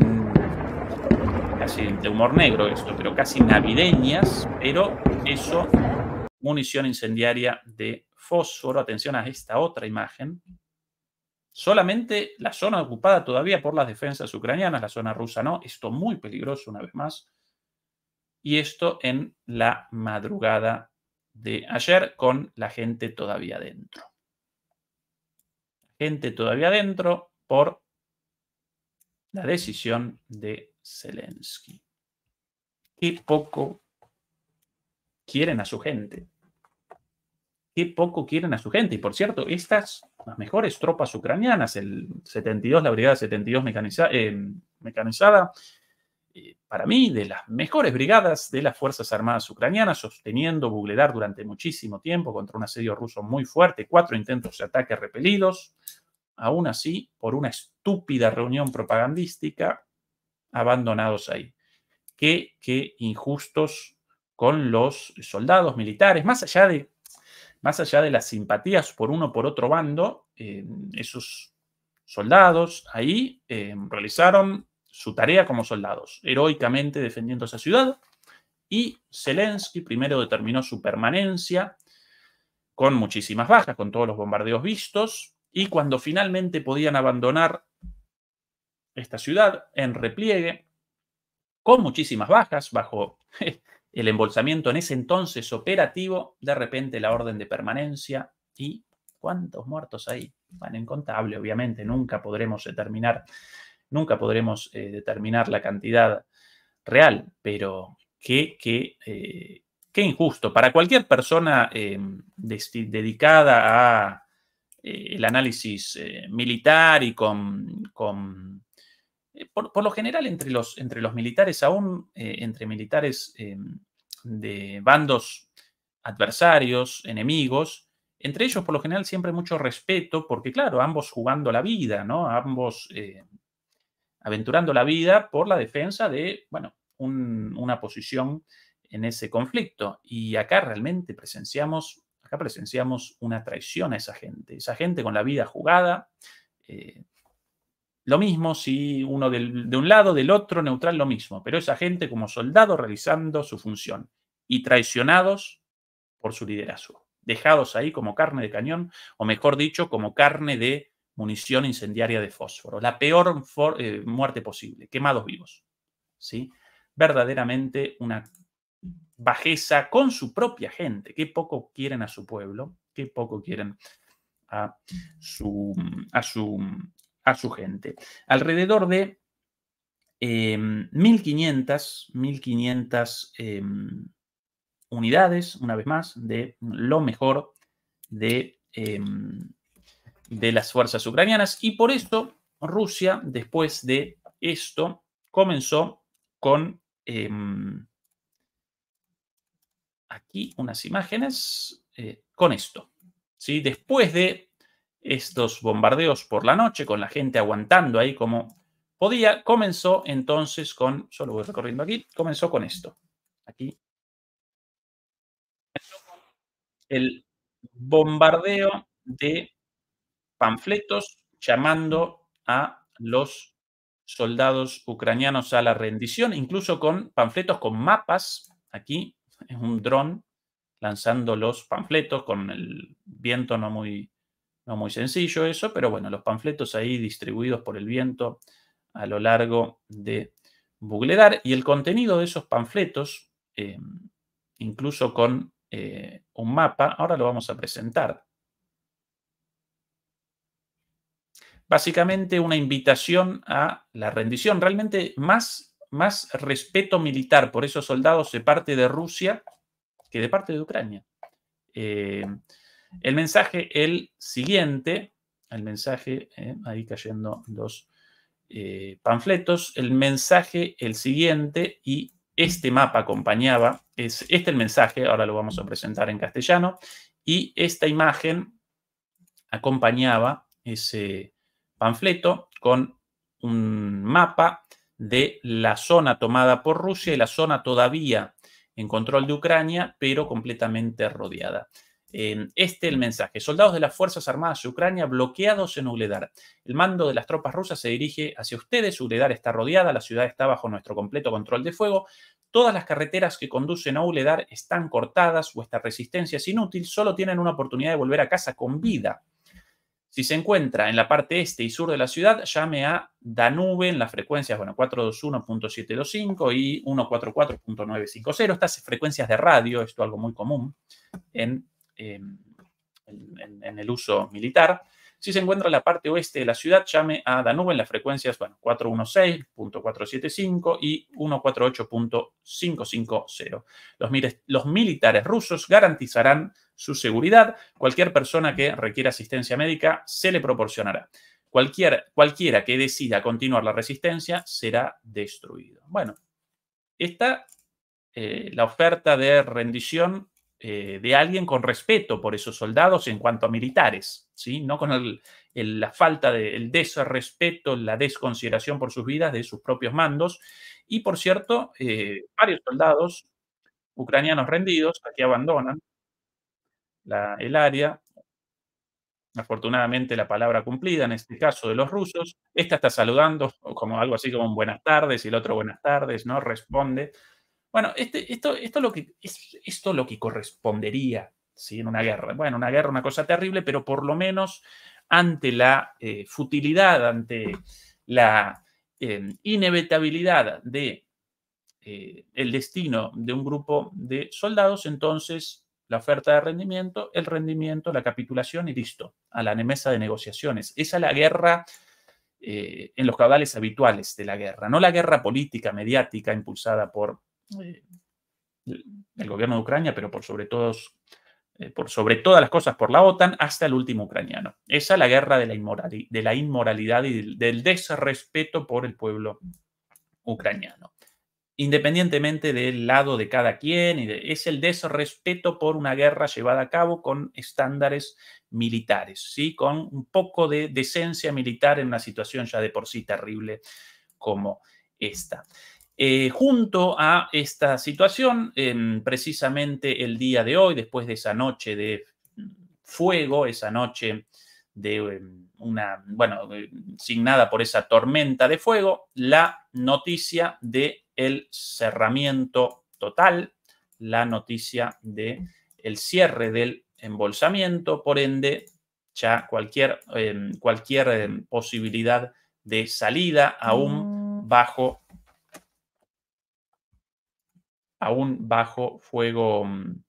A: casi de humor negro esto, pero casi navideñas, pero eso, munición incendiaria de fósforo. Atención a esta otra imagen. Solamente la zona ocupada todavía por las defensas ucranianas, la zona rusa no. Esto muy peligroso una vez más. Y esto en la madrugada de ayer con la gente todavía dentro gente todavía dentro por la decisión de Zelensky. Qué poco quieren a su gente. Qué poco quieren a su gente. Y por cierto, estas, las mejores tropas ucranianas, el 72, la brigada 72 eh, mecanizada, eh, para mí, de las mejores brigadas de las Fuerzas Armadas Ucranianas, sosteniendo Bugledar durante muchísimo tiempo contra un asedio ruso muy fuerte, cuatro intentos de ataque repelidos. Aún así, por una estúpida reunión propagandística, abandonados ahí. Qué, injustos con los soldados militares, más allá de, más allá de las simpatías por uno por otro bando, eh, esos soldados ahí eh, realizaron su tarea como soldados, heroicamente defendiendo esa ciudad. Y Zelensky primero determinó su permanencia con muchísimas bajas, con todos los bombardeos vistos, y cuando finalmente podían abandonar esta ciudad en repliegue, con muchísimas bajas, bajo *laughs* el embolsamiento en ese entonces operativo, de repente la orden de permanencia y cuántos muertos hay. en incontable, obviamente, nunca podremos determinar Nunca podremos eh, determinar la cantidad real, pero qué, qué, eh, injusto. Para cualquier persona eh, dedicada al análisis militar y con... por, lo general, entre los, entre los militares, aún entre militares de bandos adversarios, enemigos, entre ellos, por lo general, siempre mucho respeto, porque claro, ambos jugando la vida, ¿no? Ambos aventurando la vida por la defensa de, bueno, una posición en ese conflicto. Y acá realmente presenciamos, acá presenciamos una traición a esa gente, esa gente con la vida jugada. Eh, lo mismo si uno de un lado, del otro, neutral, lo mismo, pero esa gente como soldado realizando su función y traicionados por su liderazgo, dejados ahí como carne de cañón, o mejor dicho, como carne de munición incendiaria de fósforo. La peor eh, muerte posible, quemados vivos. ¿sí? Verdaderamente una bajeza con su propia gente. Qué poco quieren a su pueblo, qué poco quieren a su, a a su gente. Alrededor de 1.500, em, 1500 em, unidades, una vez más, de lo mejor de, em, de las fuerzas ucranianas y por eso Rusia, después de esto, comenzó con em, aquí unas imágenes eh, con esto. ¿sí? Después de estos bombardeos por la noche, con la gente aguantando ahí como podía, comenzó entonces con, solo voy recorriendo aquí, comenzó con esto. Aquí. El bombardeo de panfletos llamando a los soldados ucranianos a la rendición, incluso con panfletos con mapas. Aquí es un dron lanzando los panfletos con el viento no muy, no muy sencillo eso, pero bueno, los panfletos ahí distribuidos por el viento a lo largo de Bugledar y el contenido de esos panfletos, eh, incluso con eh, un mapa, ahora lo vamos a presentar. básicamente una invitación a la rendición, realmente más, más respeto militar por esos soldados de parte de Rusia que de parte de Ucrania. Eh, el mensaje, el siguiente, el mensaje, eh, ahí cayendo los eh, panfletos, el mensaje, el siguiente y este mapa acompañaba, es este el mensaje, ahora lo vamos a presentar en castellano, y esta imagen acompañaba ese, panfleto con un mapa de la zona tomada por Rusia y la zona todavía en control de Ucrania, pero completamente rodeada. Este este el mensaje. Soldados de las Fuerzas Armadas de Ucrania bloqueados en Uledar. El mando de las tropas rusas se dirige hacia ustedes. Uledar está rodeada, la ciudad está bajo nuestro completo control de fuego. Todas las carreteras que conducen a Uledar están cortadas, vuestra resistencia es inútil, solo tienen una oportunidad de volver a casa con vida. Si se encuentra en la parte este y sur de la ciudad, llame a Danube en las frecuencias, bueno, 421.725 y 144.950. Estas frecuencias de radio, esto es algo muy común en em, el uso militar. Si se encuentra en la parte oeste de la ciudad, llame a Danube en las frecuencias bueno, 416.475 y 148.550. Los, los militares rusos garantizarán su seguridad. Cualquier persona que requiera asistencia médica se le proporcionará. cualquiera que decida continuar la resistencia será destruido. Bueno, esta, eh, la oferta de rendición eh, de alguien con respeto por esos soldados en cuanto a militares, ¿sí? no con la falta del desrespeto, la desconsideración por sus vidas de sus propios mandos. Y por cierto, eh, varios soldados ucranianos rendidos aquí abandonan la, el área. Afortunadamente la palabra cumplida en este caso de los rusos. Esta está saludando como algo así como buenas tardes y el otro buenas tardes, ¿no? Responde. Bueno, este, esto, esto, lo que, es, esto lo que correspondería en una guerra. Bueno, una guerra, una cosa terrible, pero por lo menos ante la eh, futilidad, ante la eh, inevitabilidad de eh, destino de un grupo de soldados, entonces la oferta de rendimiento, el rendimiento, la capitulación y listo, a la mesa de negociaciones. Esa es la guerra en los caudales habituales de la guerra, no la guerra política, mediática, impulsada por eh, el gobierno de Ucrania, pero por sobre, todos, eh, por sobre todas las cosas por la OTAN, hasta el último ucraniano. Esa es la guerra de la, inmoralidad y del, desrespeto por el pueblo ucraniano. Independientemente del lado de cada quien, es el desrespeto por una guerra llevada a cabo con estándares militares, ¿sí? con un poco de decencia militar en una situación ya de por sí terrible como esta. Eh, junto a esta situación, precisamente el día de hoy, después de esa noche de fuego, esa noche de em, una, bueno, eh, signada por esa tormenta de fuego, la noticia de el cerramiento total, la noticia de el cierre del embolsamiento, por ende, ya cualquier, em, cualquier em, posibilidad de salida aún mm. bajo aún bajo fuego, mm,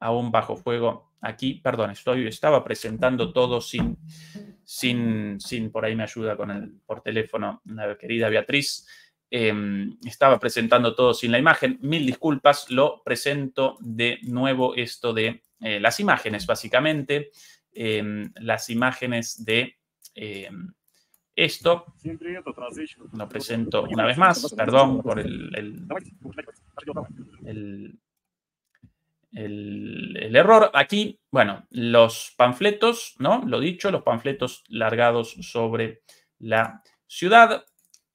A: aún bajo fuego. Aquí, perdón, estoy, estaba presentando todo sin, sin, sin, por ahí me ayuda con el, por teléfono, la querida Beatriz. Em, estaba presentando todo sin la imagen. Mil disculpas, lo presento de nuevo esto de eh, las imágenes, básicamente, em, las imágenes de em, esto lo presento una vez más, perdón por el, error. Aquí, bueno, los panfletos, ¿no? Lo dicho, los panfletos largados sobre la ciudad.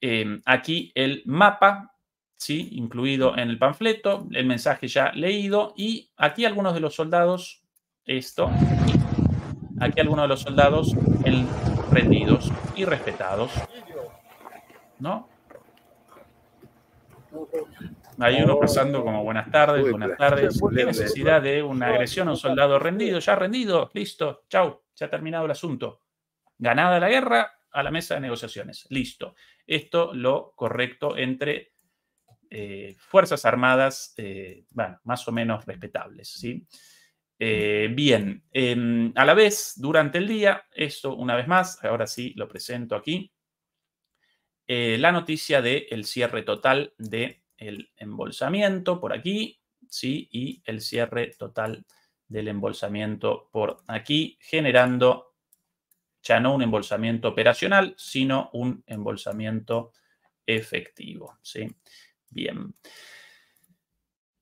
A: Em, aquí el mapa, ¿sí? Incluido en el panfleto, el mensaje ya leído y aquí algunos de los soldados, esto, aquí algunos de los soldados, el rendidos y respetados. ¿No? Hay uno pasando como buenas tardes, buenas tardes. necesidad de una agresión a un soldado rendido? Ya rendido, listo, chau, se ha terminado el asunto. Ganada la guerra, a la mesa de negociaciones, listo. Esto lo correcto entre eh, Fuerzas Armadas, eh, bueno, más o menos respetables, ¿sí? Eh, bien, em, a la vez, durante el día, esto una vez más, ahora sí lo presento aquí, eh, la noticia del cierre total del el embolsamiento por aquí, sí, y el cierre total del embolsamiento por aquí, generando ya no un embolsamiento operacional, sino un embolsamiento efectivo, ¿sí? Bien.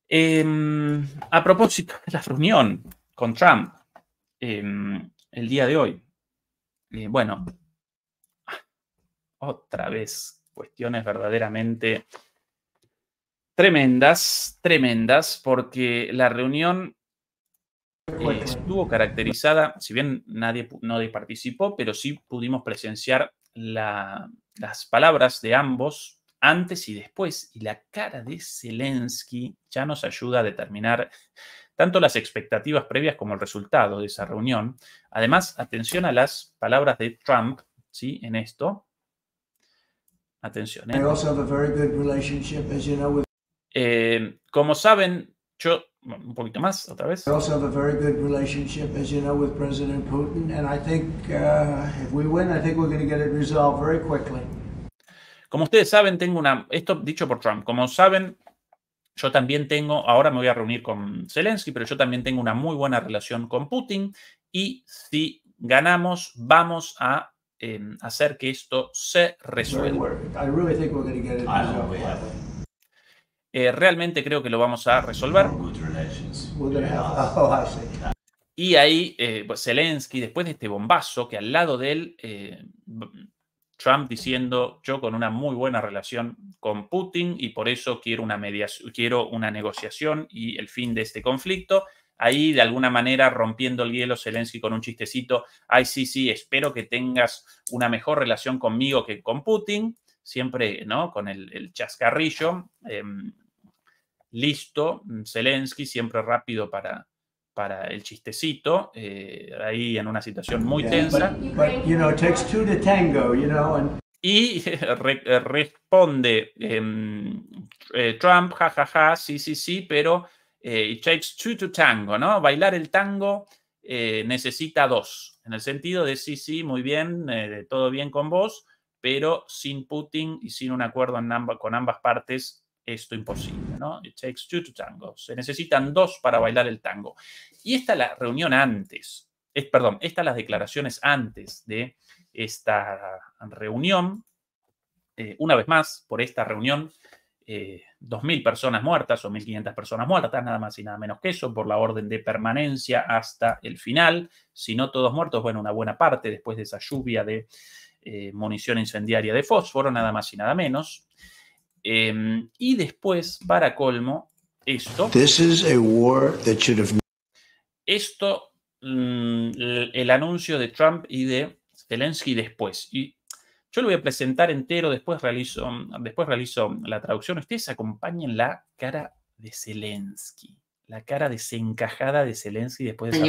A: Em, a propósito de la reunión con Trump em, el día de hoy, eh, bueno, ah, otra vez cuestiones verdaderamente tremendas, tremendas, porque la reunión eh, estuvo caracterizada, si bien nadie, participó, pero sí pudimos presenciar las palabras de ambos antes y después. Y la cara de Zelensky ya nos ayuda a determinar tanto las expectativas previas como el resultado de esa reunión. Además, atención a las palabras de Trump, ¿sí? En esto. Atención. ¿eh? Eh, como saben, yo un poquito más otra vez. Putin como ustedes saben, tengo una, esto dicho por Trump, como saben, yo también tengo, ahora me voy a reunir con Zelensky, pero yo también tengo una muy buena relación con Putin y si ganamos, vamos a em, hacer que esto se resuelva. Eh, realmente creo que lo vamos a resolver. *laughs* Oh, y ahí eh, pues Zelensky, después de este bombazo, que al lado de él eh, Trump diciendo yo con una muy buena relación con Putin y por eso quiero una, quiero una negociación y el fin de este conflicto. Ahí, de alguna manera, rompiendo el hielo, Zelensky con un chistecito, ay, sí, sí, espero que tengas una mejor relación conmigo que con Putin, siempre, ¿no? Con el, chascarrillo, em, listo, mm, Zelensky, siempre rápido para, para el chistecito, eh, ahí en una situación muy tensa. Y eh, eh, responde em, Trump, jajaja, ja, ja, sí, sí, sí, pero it takes two to tango, ¿no? Bailar el tango necesita dos, en el sentido de sí, sí, muy bien, todo bien con vos, pero sin Putin y sin un acuerdo en con ambas partes, esto imposible. It takes two to tango. Se necesitan dos para bailar el tango. Y esta la reunión antes, es, perdón, estas las declaraciones antes de esta reunión. Eh, una vez más, por esta reunión, 2.000 eh, personas muertas o 1.500 personas muertas, nada más y nada menos que eso, por la orden de permanencia hasta el final. Si no todos muertos, bueno, una buena parte después de esa lluvia de eh, munición incendiaria de fósforo, nada más y nada menos. Eh, y después, para colmo, esto. Esto, mm, el, anuncio de Trump y de Zelensky después. Y yo lo voy a presentar entero, después realizo, después realizo la traducción. Ustedes acompañen la cara de Zelensky, la cara desencajada de Zelensky después de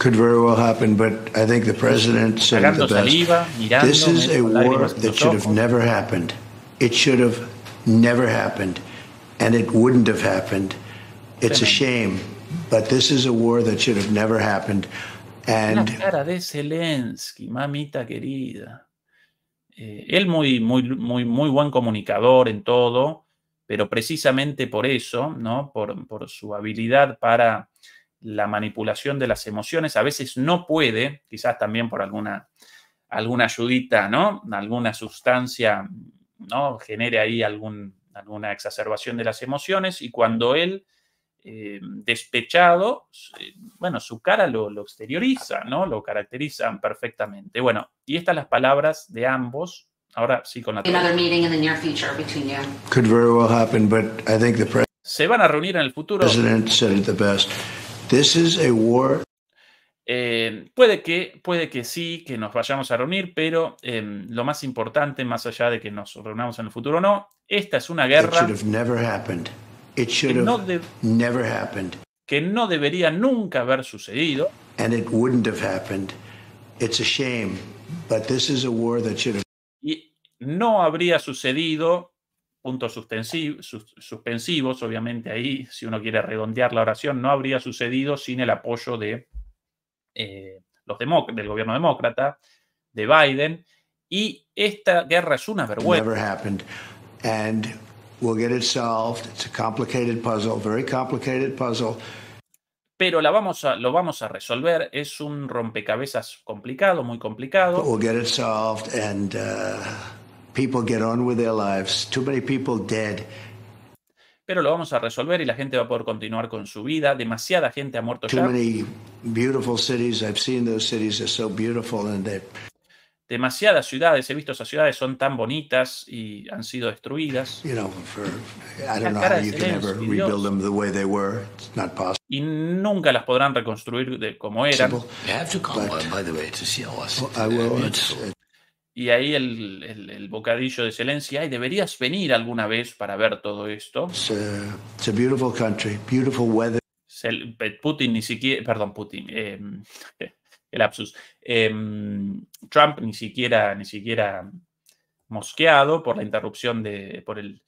B: Could very well happen, but I think the president said the best. saliva, mirando, This is a war that should have never happened. It should have never happened, and it wouldn't have happened. It's a shame, but this is a
A: war that should have never happened. And la cara de Zelensky, mamita querida. Eh, él muy, muy, muy, muy buen comunicador en todo, pero precisamente por eso, ¿no? Por, por su habilidad para la manipulación de las emociones, a veces no puede, quizás también por alguna, alguna ayudita, ¿no? Alguna sustancia ¿no? Genere ahí algún, alguna exacerbación de las emociones y cuando él, eh, despechado, eh, bueno, su cara lo, exterioriza, ¿no? Lo caracterizan perfectamente. Bueno, y estas las palabras de ambos. Ahora sí con la... Se van a reunir en el futuro. This is eh, puede, que, puede que sí, que nos vayamos a reunir, pero em, lo más importante, más allá de que nos reunamos en el futuro o no, esta es una guerra
B: que no,
A: que no debería
B: nunca haber sucedido.
A: Y no habría sucedido, puntos suspensivos, obviamente ahí, si uno quiere redondear la oración, no habría sucedido sin el apoyo de eh, los del gobierno demócrata, de Biden, y esta guerra es una vergüenza. Pero la vamos a, lo vamos a resolver. Es un rompecabezas complicado, muy complicado. Uh,
B: people get on with their lives. Too many people dead
A: pero lo vamos a resolver y la gente va a poder continuar con su vida. Demasiada gente ha muerto ya. Demasiadas ciudades, he visto esas ciudades, son tan bonitas y han sido destruidas. Y nunca las podrán reconstruir de como eran. Y ahí el, el, bocadillo de Zelensky, y deberías venir alguna vez para ver todo esto. Es un
B: país beautiful country, beautiful
A: Putin ni siquiera, perdón, Putin, em, *laughs* el lapsus em, Trump ni siquiera, ni siquiera mosqueado por la interrupción de, por el,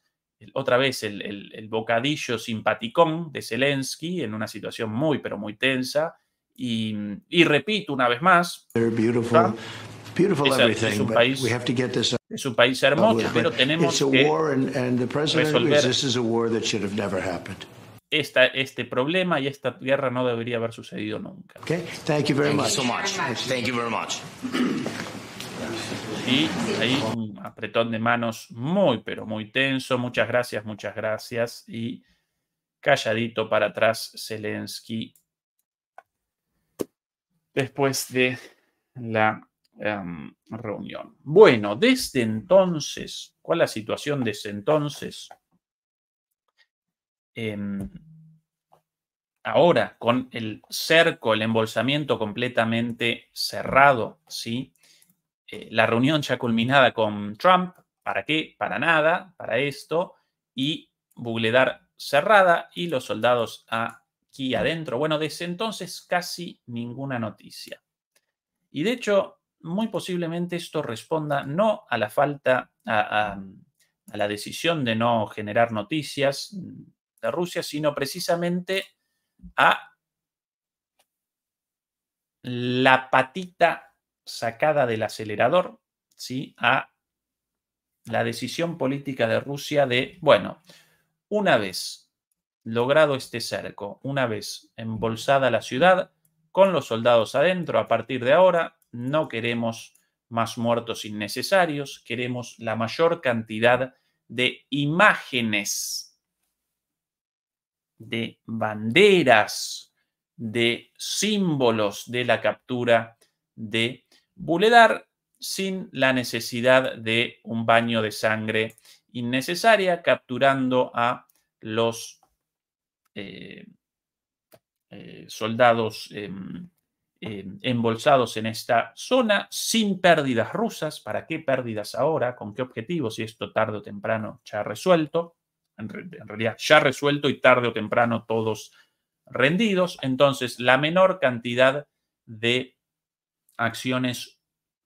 A: otra vez el, el, bocadillo simpaticón de Zelensky en una situación muy, pero muy tensa. Y, y repito una vez más, beautiful everything, es un país, we have to get this es un país hermoso, pero tenemos que
B: resolver
A: esta, este problema y esta guerra no debería haber sucedido nunca. Okay.
B: Thank you very much. so much.
A: Thank you very much. Y ahí un apretón de manos muy, pero muy tenso. Muchas gracias, muchas gracias. Y calladito para atrás, Zelensky. Después de la Em, reunión. Bueno, desde entonces, ¿cuál es la situación desde entonces? Em, ahora, con el cerco, el embolsamiento completamente cerrado, ¿sí? Eh, la reunión ya culminada con Trump, ¿para qué? Para nada, para esto, y Bugledar cerrada y los soldados aquí adentro. Bueno, desde entonces casi ninguna noticia. Y de hecho, muy posiblemente esto responda no a la falta, a, la decisión de no generar noticias de Rusia, sino precisamente a la patita sacada del acelerador, ¿sí? A la decisión política de Rusia de, bueno, una vez logrado este cerco, una vez embolsada la ciudad, con los soldados adentro a partir de ahora, no queremos más muertos innecesarios, queremos la mayor cantidad de imágenes, de banderas, de símbolos de la captura de Buledar sin la necesidad de un baño de sangre innecesaria, capturando a los eh, eh, soldados em, eh, embolsados en esta zona sin pérdidas rusas. ¿Para qué pérdidas ahora? ¿Con qué objetivo? Si esto tarde o temprano ya resuelto. en realidad ya resuelto y tarde o temprano todos rendidos. Entonces, la menor cantidad de acciones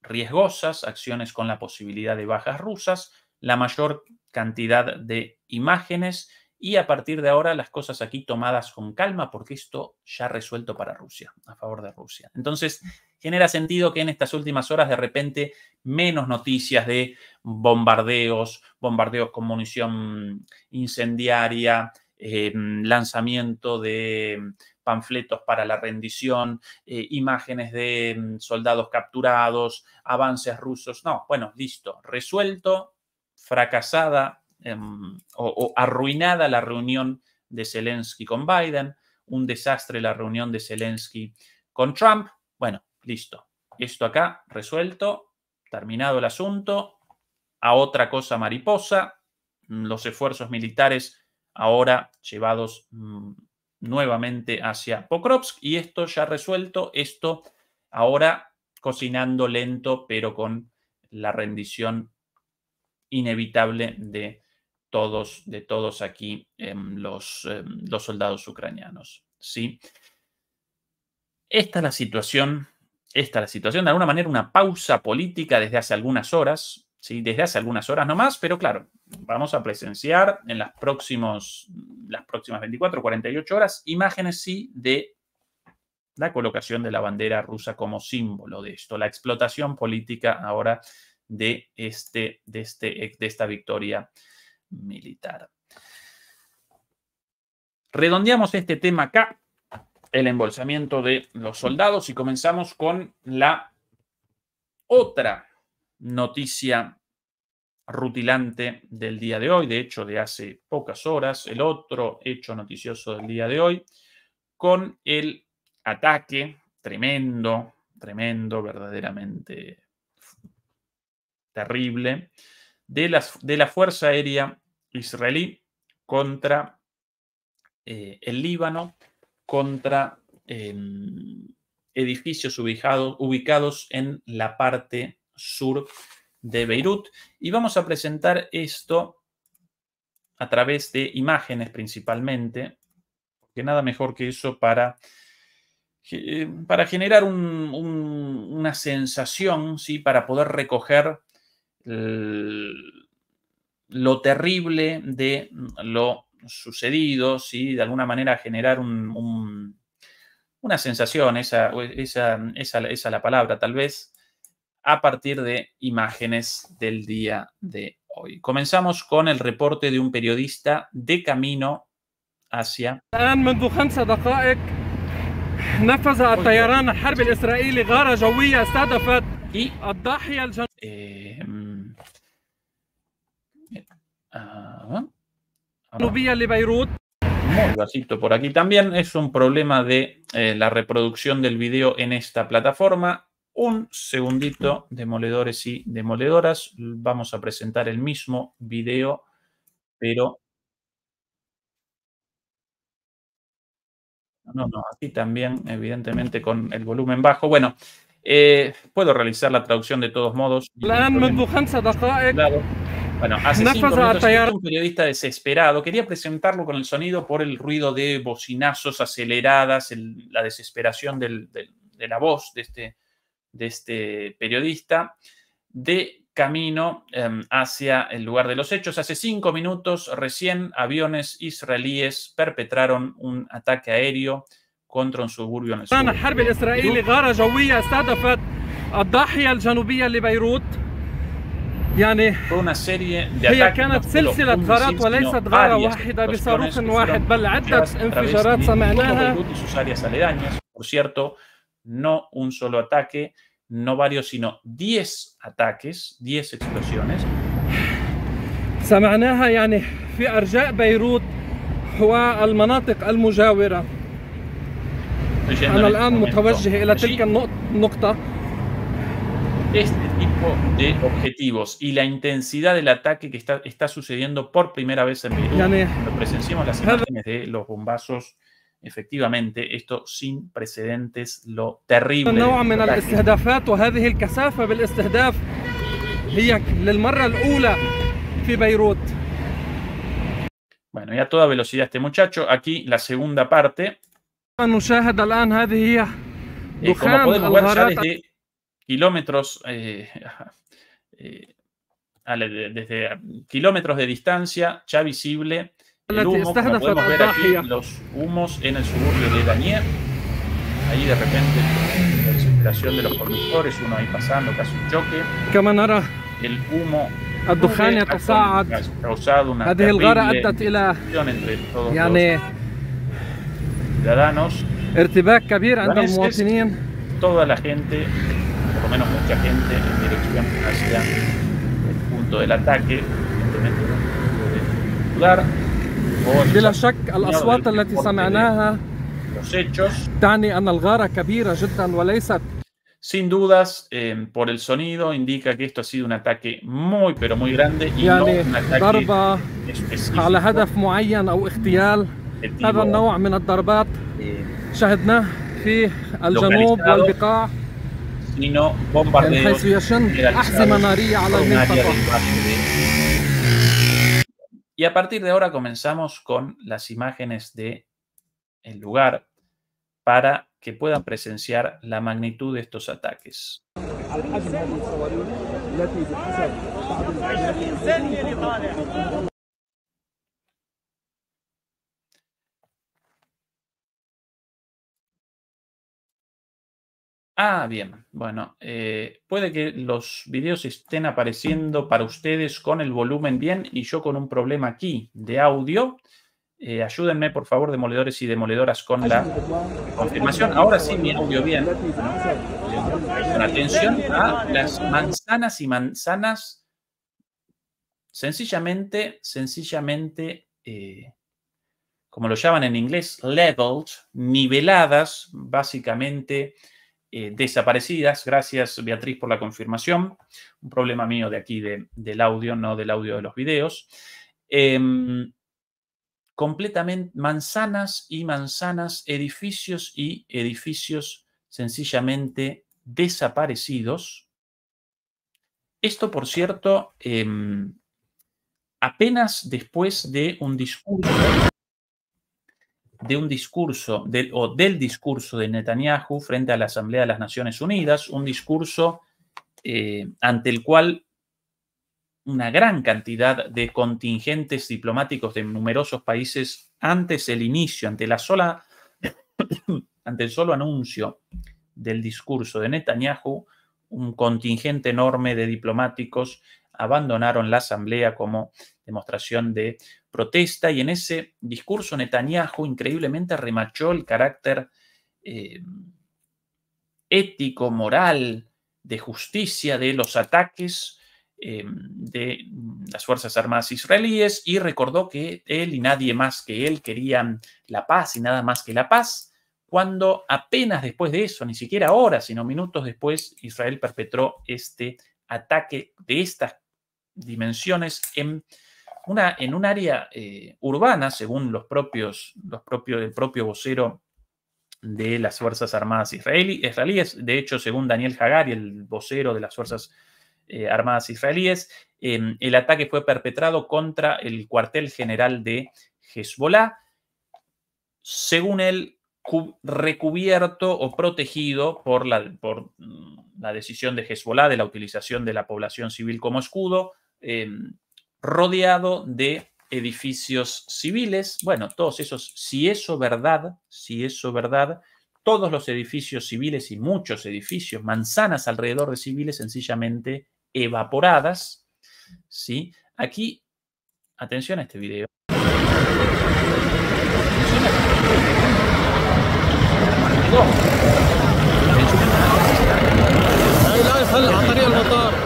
A: riesgosas, acciones con la posibilidad de bajas rusas, la mayor cantidad de imágenes y a partir de ahora las cosas aquí tomadas con calma porque esto ya resuelto para Rusia, a favor de Rusia. Entonces, genera sentido que en estas últimas horas de repente menos noticias de bombardeos, bombardeos con munición incendiaria, eh, lanzamiento de panfletos para la rendición, eh, imágenes de mm, soldados capturados, avances rusos. No, bueno, listo, resuelto, fracasada Em, o, arruinada la reunión de Zelensky con Biden, un desastre la reunión de Zelensky con Trump. Bueno, listo. Esto acá resuelto, terminado el asunto, a otra cosa mariposa, mm, los esfuerzos militares ahora llevados mm, nuevamente hacia Pokrovsk y esto ya resuelto, esto ahora cocinando lento pero con la rendición inevitable de de todos aquí em, los, em, los, soldados ucranianos. ¿sí? Esta es la situación, esta la situación, de alguna manera una pausa política desde hace algunas horas, ¿sí? desde hace algunas horas nomás, pero claro, vamos a presenciar en las, próximos, las próximas 24, 48 horas imágenes sí de la colocación de la bandera rusa como símbolo de esto, la explotación política ahora de, este, de, este, de esta victoria militar. Redondeamos este tema acá, el embolsamiento de los soldados, y comenzamos con la otra noticia rutilante del día de hoy, de hecho de hace pocas horas, el otro hecho noticioso del día de hoy, con el ataque tremendo, tremendo, verdaderamente terrible de, de la Fuerza Aérea israelí contra eh, el Líbano, contra em, edificios ubicados en la parte sur de Beirut. Y vamos a presentar esto a través de imágenes principalmente, porque nada mejor que eso para, eh, para generar una sensación, ¿sí? para poder recoger lo terrible de mm, lo sucedido, si de alguna manera generar una sensación, esa, e, es la palabra tal vez, a partir de imágenes del día de hoy. Comenzamos con el reporte de un periodista de camino hacia vasito por aquí. También es un problema de eh, la reproducción del video en esta plataforma. Un segundito, demoledores y demoledoras. Vamos a presentar el mismo video, pero No, no, aquí también, evidentemente, con el volumen bajo. Bueno, eh, puedo realizar la traducción de todos modos. Eh. Bueno, hace cinco minutos un periodista desesperado quería presentarlo con el sonido por el ruido de bocinazos aceleradas, la desesperación de la voz de este, de este periodista, de camino em, hacia el lugar de los hechos. Hace cinco minutos recién aviones israelíes perpetraron un ataque aéreo contra un suburbio en el sur. Fue una serie de هي كانت سلسلة غارات وليست غارة Por cierto, no un solo ataque, no varios, sino 10 ataques, 10 explosiones. este tipo de objetivos y la intensidad del ataque que está, está sucediendo por primera vez en lo Presenciamos las imágenes de los bombazos efectivamente esto sin precedentes lo terrible Bueno, y a toda velocidad este muchacho. Aquí la segunda parte. Eh, como podemos ver ya kilómetros, eh, eh, desde kilómetros de distancia, ya visible el humo, como podemos ver aquí, los humos en el suburbio de Daniel. Ahí de repente, la desesperación de los conductores, uno ahí pasando, casi un choque. El humo ha causado una الغارة entre todos يعني los
C: ciudadanos.
A: toda la gente, por lo menos mucha gente, en dirección hacia el punto del ataque, evidentemente en el lugar.
C: بلا شك الأصوات التي سمعناها تعني أن الغارة كبيرة جدا وليست
A: Sin dudas, eh, por el sonido, indica que esto ha sido un ataque muy, pero muy grande y no يعني un ataque específico. على هدف
C: معين أو اغتيال هذا النوع من الضربات eh. شهدناه في الجنوب والبقاع
A: من حيث
C: يشن أحزمة
A: نارية على المنطقة Y a partir de ahora comenzamos con las imágenes del lugar para que puedan presenciar la magnitud de estos ataques. Ah, bien. Bueno, eh, puede que los videos estén apareciendo para ustedes con el volumen bien y yo con un problema aquí de audio. Eh, ayúdenme, por favor, demoledores y demoledoras, con la confirmación. Ahora sí, mi audio bien. Con atención a las manzanas y manzanas. Sencillamente, sencillamente, eh, como lo llaman en inglés, leveled, niveladas, básicamente eh, desaparecidas. Gracias, Beatriz, por la confirmación. Un problema mío de aquí del audio, no del audio de los videos. Em, completamente manzanas y manzanas, edificios y edificios sencillamente desaparecidos. Esto, por cierto, em, apenas después de un discurso de un discurso del, o del discurso de Netanyahu frente a la Asamblea de las Naciones Unidas, un discurso eh, ante el cual una gran cantidad de contingentes diplomáticos de numerosos países antes el inicio, ante la sola *coughs* ante el solo anuncio del discurso de Netanyahu, un contingente enorme de diplomáticos abandonaron la asamblea como demostración de protesta y en ese discurso Netanyahu increíblemente remachó el carácter eh, ético, moral, de justicia de los ataques eh, de las Fuerzas Armadas israelíes y recordó que él y nadie más que él querían la paz y nada más que la paz, cuando apenas después de eso, ni siquiera horas, sino minutos después, Israel perpetró este ataque de estas dimensiones en en un área eh, urbana, según los propios, los propios, el propio vocero de las Fuerzas Armadas israelíes, de hecho, según Daniel Hagari, el vocero de las Fuerzas eh, Armadas israelíes, em, el ataque fue perpetrado contra el cuartel general de Hezbollah, según él, recubierto o protegido por la, por mm, la decisión de Hezbollah de la utilización de la población civil como escudo. Em, rodeado de edificios civiles. Bueno, todos esos, si eso verdad, si eso verdad, todos los edificios civiles y muchos edificios, manzanas alrededor de civiles sencillamente evaporadas, ¿sí? Aquí, atención a este video.
C: Atención
A: a este video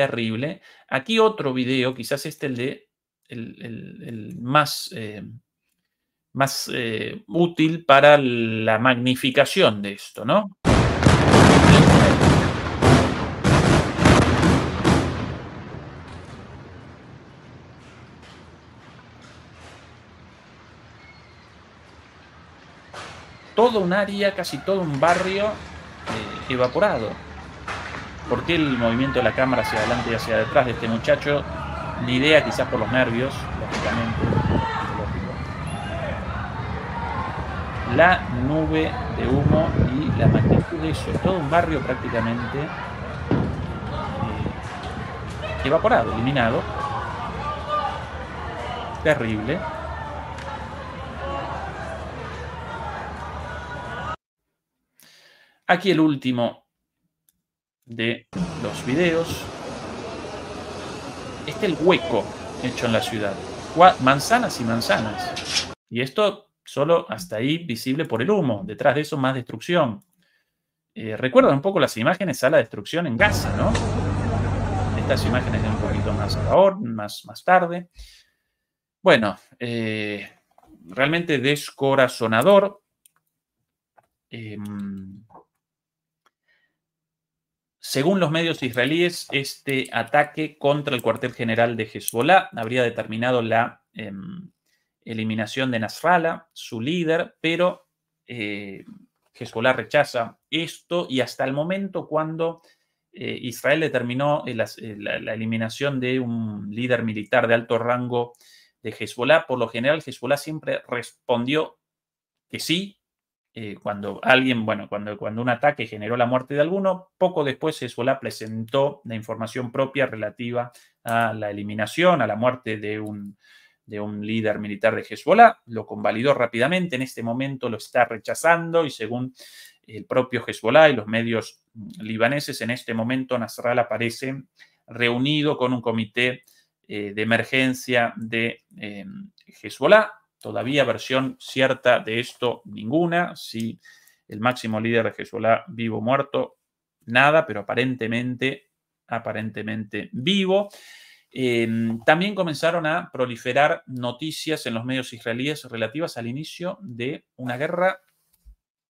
A: terrible. Aquí otro video, quizás este el de el, más, eh, más eh, útil para la magnificación de esto, ¿no? Todo un área, casi todo un barrio eh, evaporado. ¿Por qué el movimiento de la cámara hacia adelante y hacia detrás de este muchacho? Ni idea, quizás por los nervios, lógicamente. La nube de humo y la magnitud de eso. Todo un barrio prácticamente eh, evaporado, eliminado. Terrible. Aquí el último de los videos. Este es el hueco hecho en la ciudad. Manzanas y manzanas. Y esto solo hasta ahí visible por el humo. Detrás de eso más destrucción. Eh, Recuerda un poco las imágenes a la destrucción en Gaza, ¿no? Estas imágenes de un poquito más ahora, más, más tarde. Bueno, eh, realmente descorazonador. Eh, según los medios israelíes, este ataque contra el cuartel general de Hezbollah habría determinado la em, eliminación de Nasrallah, su líder, pero eh, Hezbollah rechaza esto y hasta el momento cuando eh, Israel determinó eh, la, la, eliminación de un líder militar de alto rango de Hezbollah, por lo general Hezbollah siempre respondió que sí, eh, cuando alguien, bueno, cuando, cuando un ataque generó la muerte de alguno, poco después Hezbollah presentó la información propia relativa a la eliminación, a la muerte de un, de un líder militar de Hezbollah, lo convalidó rápidamente, en este momento lo está rechazando y según el propio Hezbollah y los medios mm, libaneses, en este momento Nasrallah aparece reunido con un comité eh, de emergencia de eh, Hezbollah Todavía versión cierta de esto ninguna. Si el máximo líder de Hezbollah vivo o muerto, nada, pero aparentemente, aparentemente vivo. Em, también comenzaron a proliferar noticias en los medios israelíes relativas al inicio de una guerra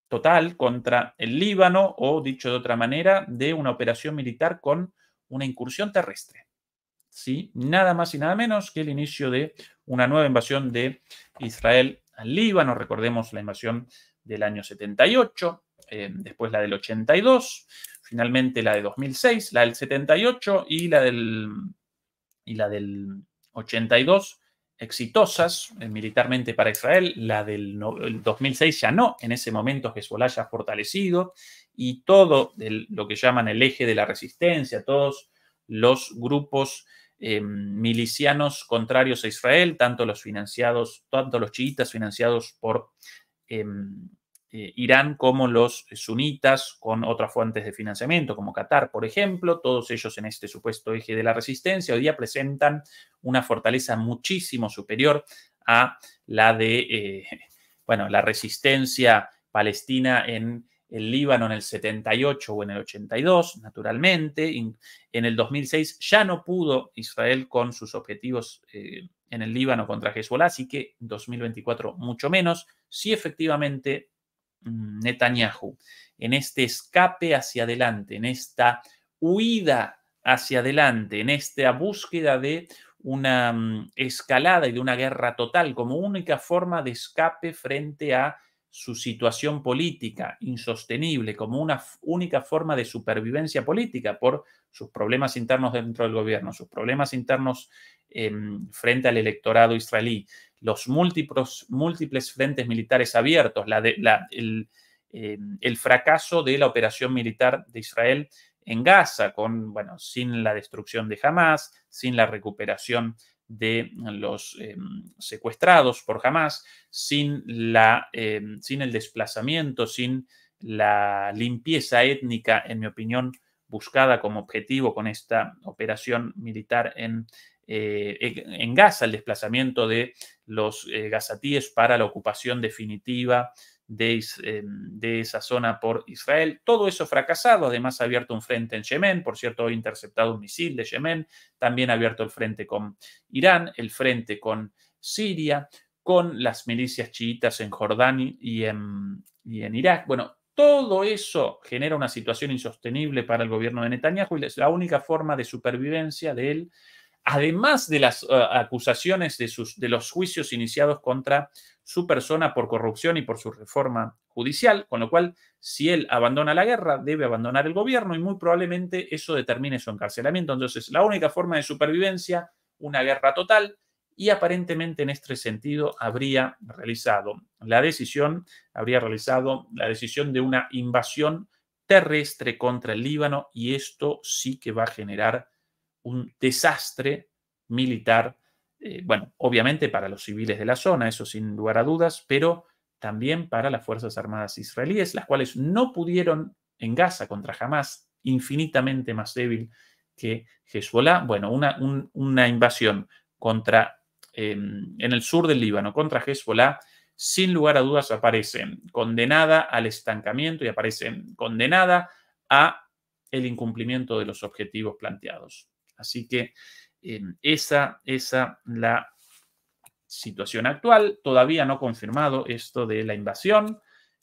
A: total contra el Líbano o, dicho de otra manera, de una operación militar con una incursión terrestre. ¿sí? Nada más y nada menos que el inicio de una nueva invasión de Israel al Líbano. Recordemos la invasión del año 78, eh, después la del 82, finalmente la de 2006, la del 78 y la del, y la del 82 exitosas eh, militarmente para Israel, la del 2006 ya no, en ese momento Hezbollah ya fortalecido y todo lo que llaman el eje de la resistencia, todos los grupos eh, milicianos contrarios a Israel, tanto los financiados, tanto los chiitas financiados por em, eh, Irán como los sunitas con otras fuentes de financiamiento, como Qatar, por ejemplo, todos ellos en este supuesto eje de la resistencia, hoy día presentan una fortaleza muchísimo superior a la de, eh, *laughs* bueno, la resistencia palestina en el Líbano en el 78 o en el 82, naturalmente. En el 2006 ya no pudo Israel con sus objetivos eh, en el Líbano contra Hezbollah, así que en 2024 mucho menos. Si efectivamente mm, Netanyahu, en este escape hacia adelante, en esta huida hacia adelante, en esta búsqueda de una mm, escalada y de una guerra total como única forma de escape frente a su situación política insostenible como una única forma de supervivencia política por sus problemas internos dentro del gobierno, sus problemas internos em, frente al electorado israelí, los múltiples, múltiples frentes militares abiertos, em, el, fracaso de la operación militar de Israel en Gaza, con, bueno, sin la destrucción de Hamas, sin la recuperación de los eh, secuestrados por jamás, sin, la, eh, sin el desplazamiento, sin la limpieza étnica, en mi opinión, buscada como objetivo con esta operación militar en, eh, en Gaza, el desplazamiento de los gazatíes para la ocupación definitiva Em, de, esa zona por Israel. Todo eso fracasado. Además, ha abierto un frente en Yemen. Por cierto, ha interceptado un misil de Yemen. También ha abierto el frente con Irán, el frente con Siria, con las milicias chiitas en Jordania y en, y en Irak. Bueno, todo eso genera una situación insostenible para el gobierno de Netanyahu y es la única forma de supervivencia de él además de las eh, acusaciones de, sus, de los juicios iniciados contra su persona por corrupción y por su reforma judicial, con lo cual si él abandona la guerra, debe abandonar el gobierno y muy probablemente eso determine su encarcelamiento. Entonces, la única forma de supervivencia, una guerra total, y aparentemente en este sentido habría realizado la decisión, habría realizado la decisión de una invasión terrestre contra el Líbano y esto sí que va a generar un desastre militar, eh, bueno, obviamente para los civiles de la zona, eso sin lugar a dudas, pero también para las Fuerzas Armadas israelíes, las cuales no pudieron en Gaza contra jamás infinitamente más débil que Hezbollah. Bueno, una, una invasión contra, em, en el sur del Líbano contra Hezbollah, sin lugar a dudas aparece condenada al estancamiento y aparece condenada a el incumplimiento de los objetivos planteados. Así que em, esa, es la situación actual. Todavía no confirmado esto de la invasión,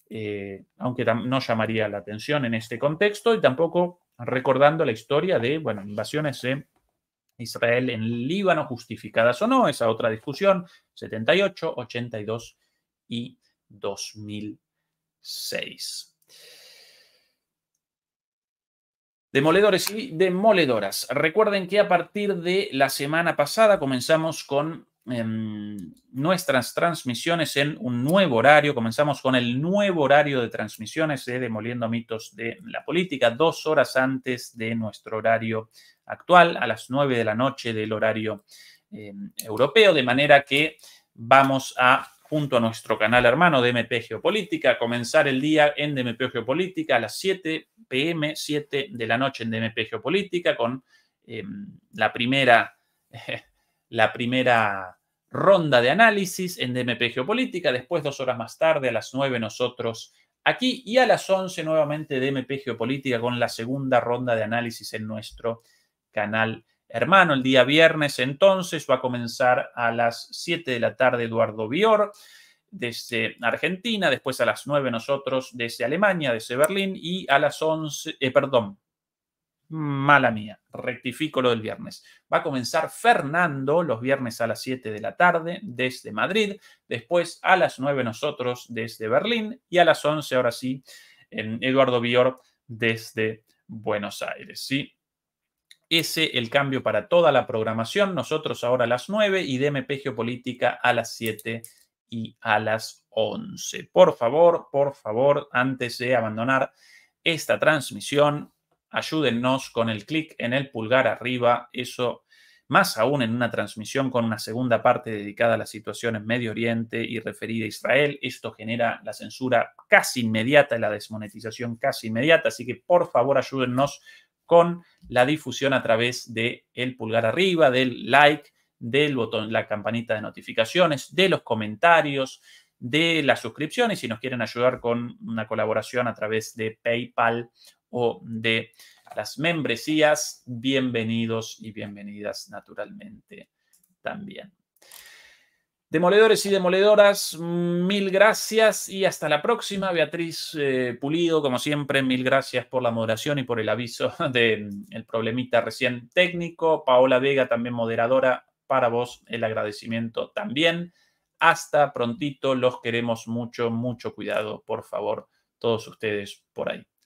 A: eh, aunque no llamaría la atención en este contexto y tampoco recordando la historia de, bueno, invasiones en Israel en Líbano, justificadas o no, esa otra discusión, 78, 82 y 2006. Demoledores y demoledoras. Recuerden que a partir de la semana pasada comenzamos con em, nuestras transmisiones en un nuevo horario. Comenzamos con el nuevo horario de transmisiones de Demoliendo Mitos de la Política, dos horas antes de nuestro horario actual, a las nueve de la noche del horario em, europeo, de manera que vamos a junto a nuestro canal hermano DMP Geopolítica, comenzar el día en DMP Geopolítica a las 7 pm, 7 de la noche en DMP Geopolítica con em, la, primera, *laughs* la primera ronda de análisis en DMP Geopolítica, después dos horas más tarde a las 9 nosotros aquí y a las 11 nuevamente DMP Geopolítica con la segunda ronda de análisis en nuestro canal Hermano, el día viernes entonces va a comenzar a las 7 de la tarde Eduardo Bior desde Argentina, después a las 9 nosotros desde Alemania, desde Berlín y a las 11, eh, perdón, mala mía, rectifico lo del viernes. Va a comenzar Fernando los viernes a las 7 de la tarde desde Madrid, después a las 9 nosotros desde Berlín y a las 11 ahora sí en Eduardo Bior desde Buenos Aires, ¿sí? ese el cambio para toda la programación. Nosotros ahora a las 9 y DMP Geopolítica a las 7 y a las 11. Por favor, por favor, antes de abandonar esta transmisión, ayúdennos con el clic en el pulgar arriba. Eso más aún en una transmisión con una segunda parte dedicada a la situación en Medio Oriente y referida a Israel. Esto genera la censura casi inmediata y la desmonetización casi inmediata, así que por favor ayúdennos con la difusión a través del el pulgar arriba, del like, del botón, la campanita de notificaciones, de los comentarios, de la suscripción y si nos quieren ayudar con una colaboración a través de PayPal o de las membresías, bienvenidos y bienvenidas naturalmente también. Demoledores y demoledoras, mil gracias y hasta la próxima. Beatriz eh, Pulido, como siempre, mil gracias por la moderación y por el aviso *laughs* del mm, problemita recién técnico. Paola Vega, también moderadora, para vos el agradecimiento también. Hasta prontito, los queremos mucho, mucho cuidado, por favor, todos ustedes por ahí.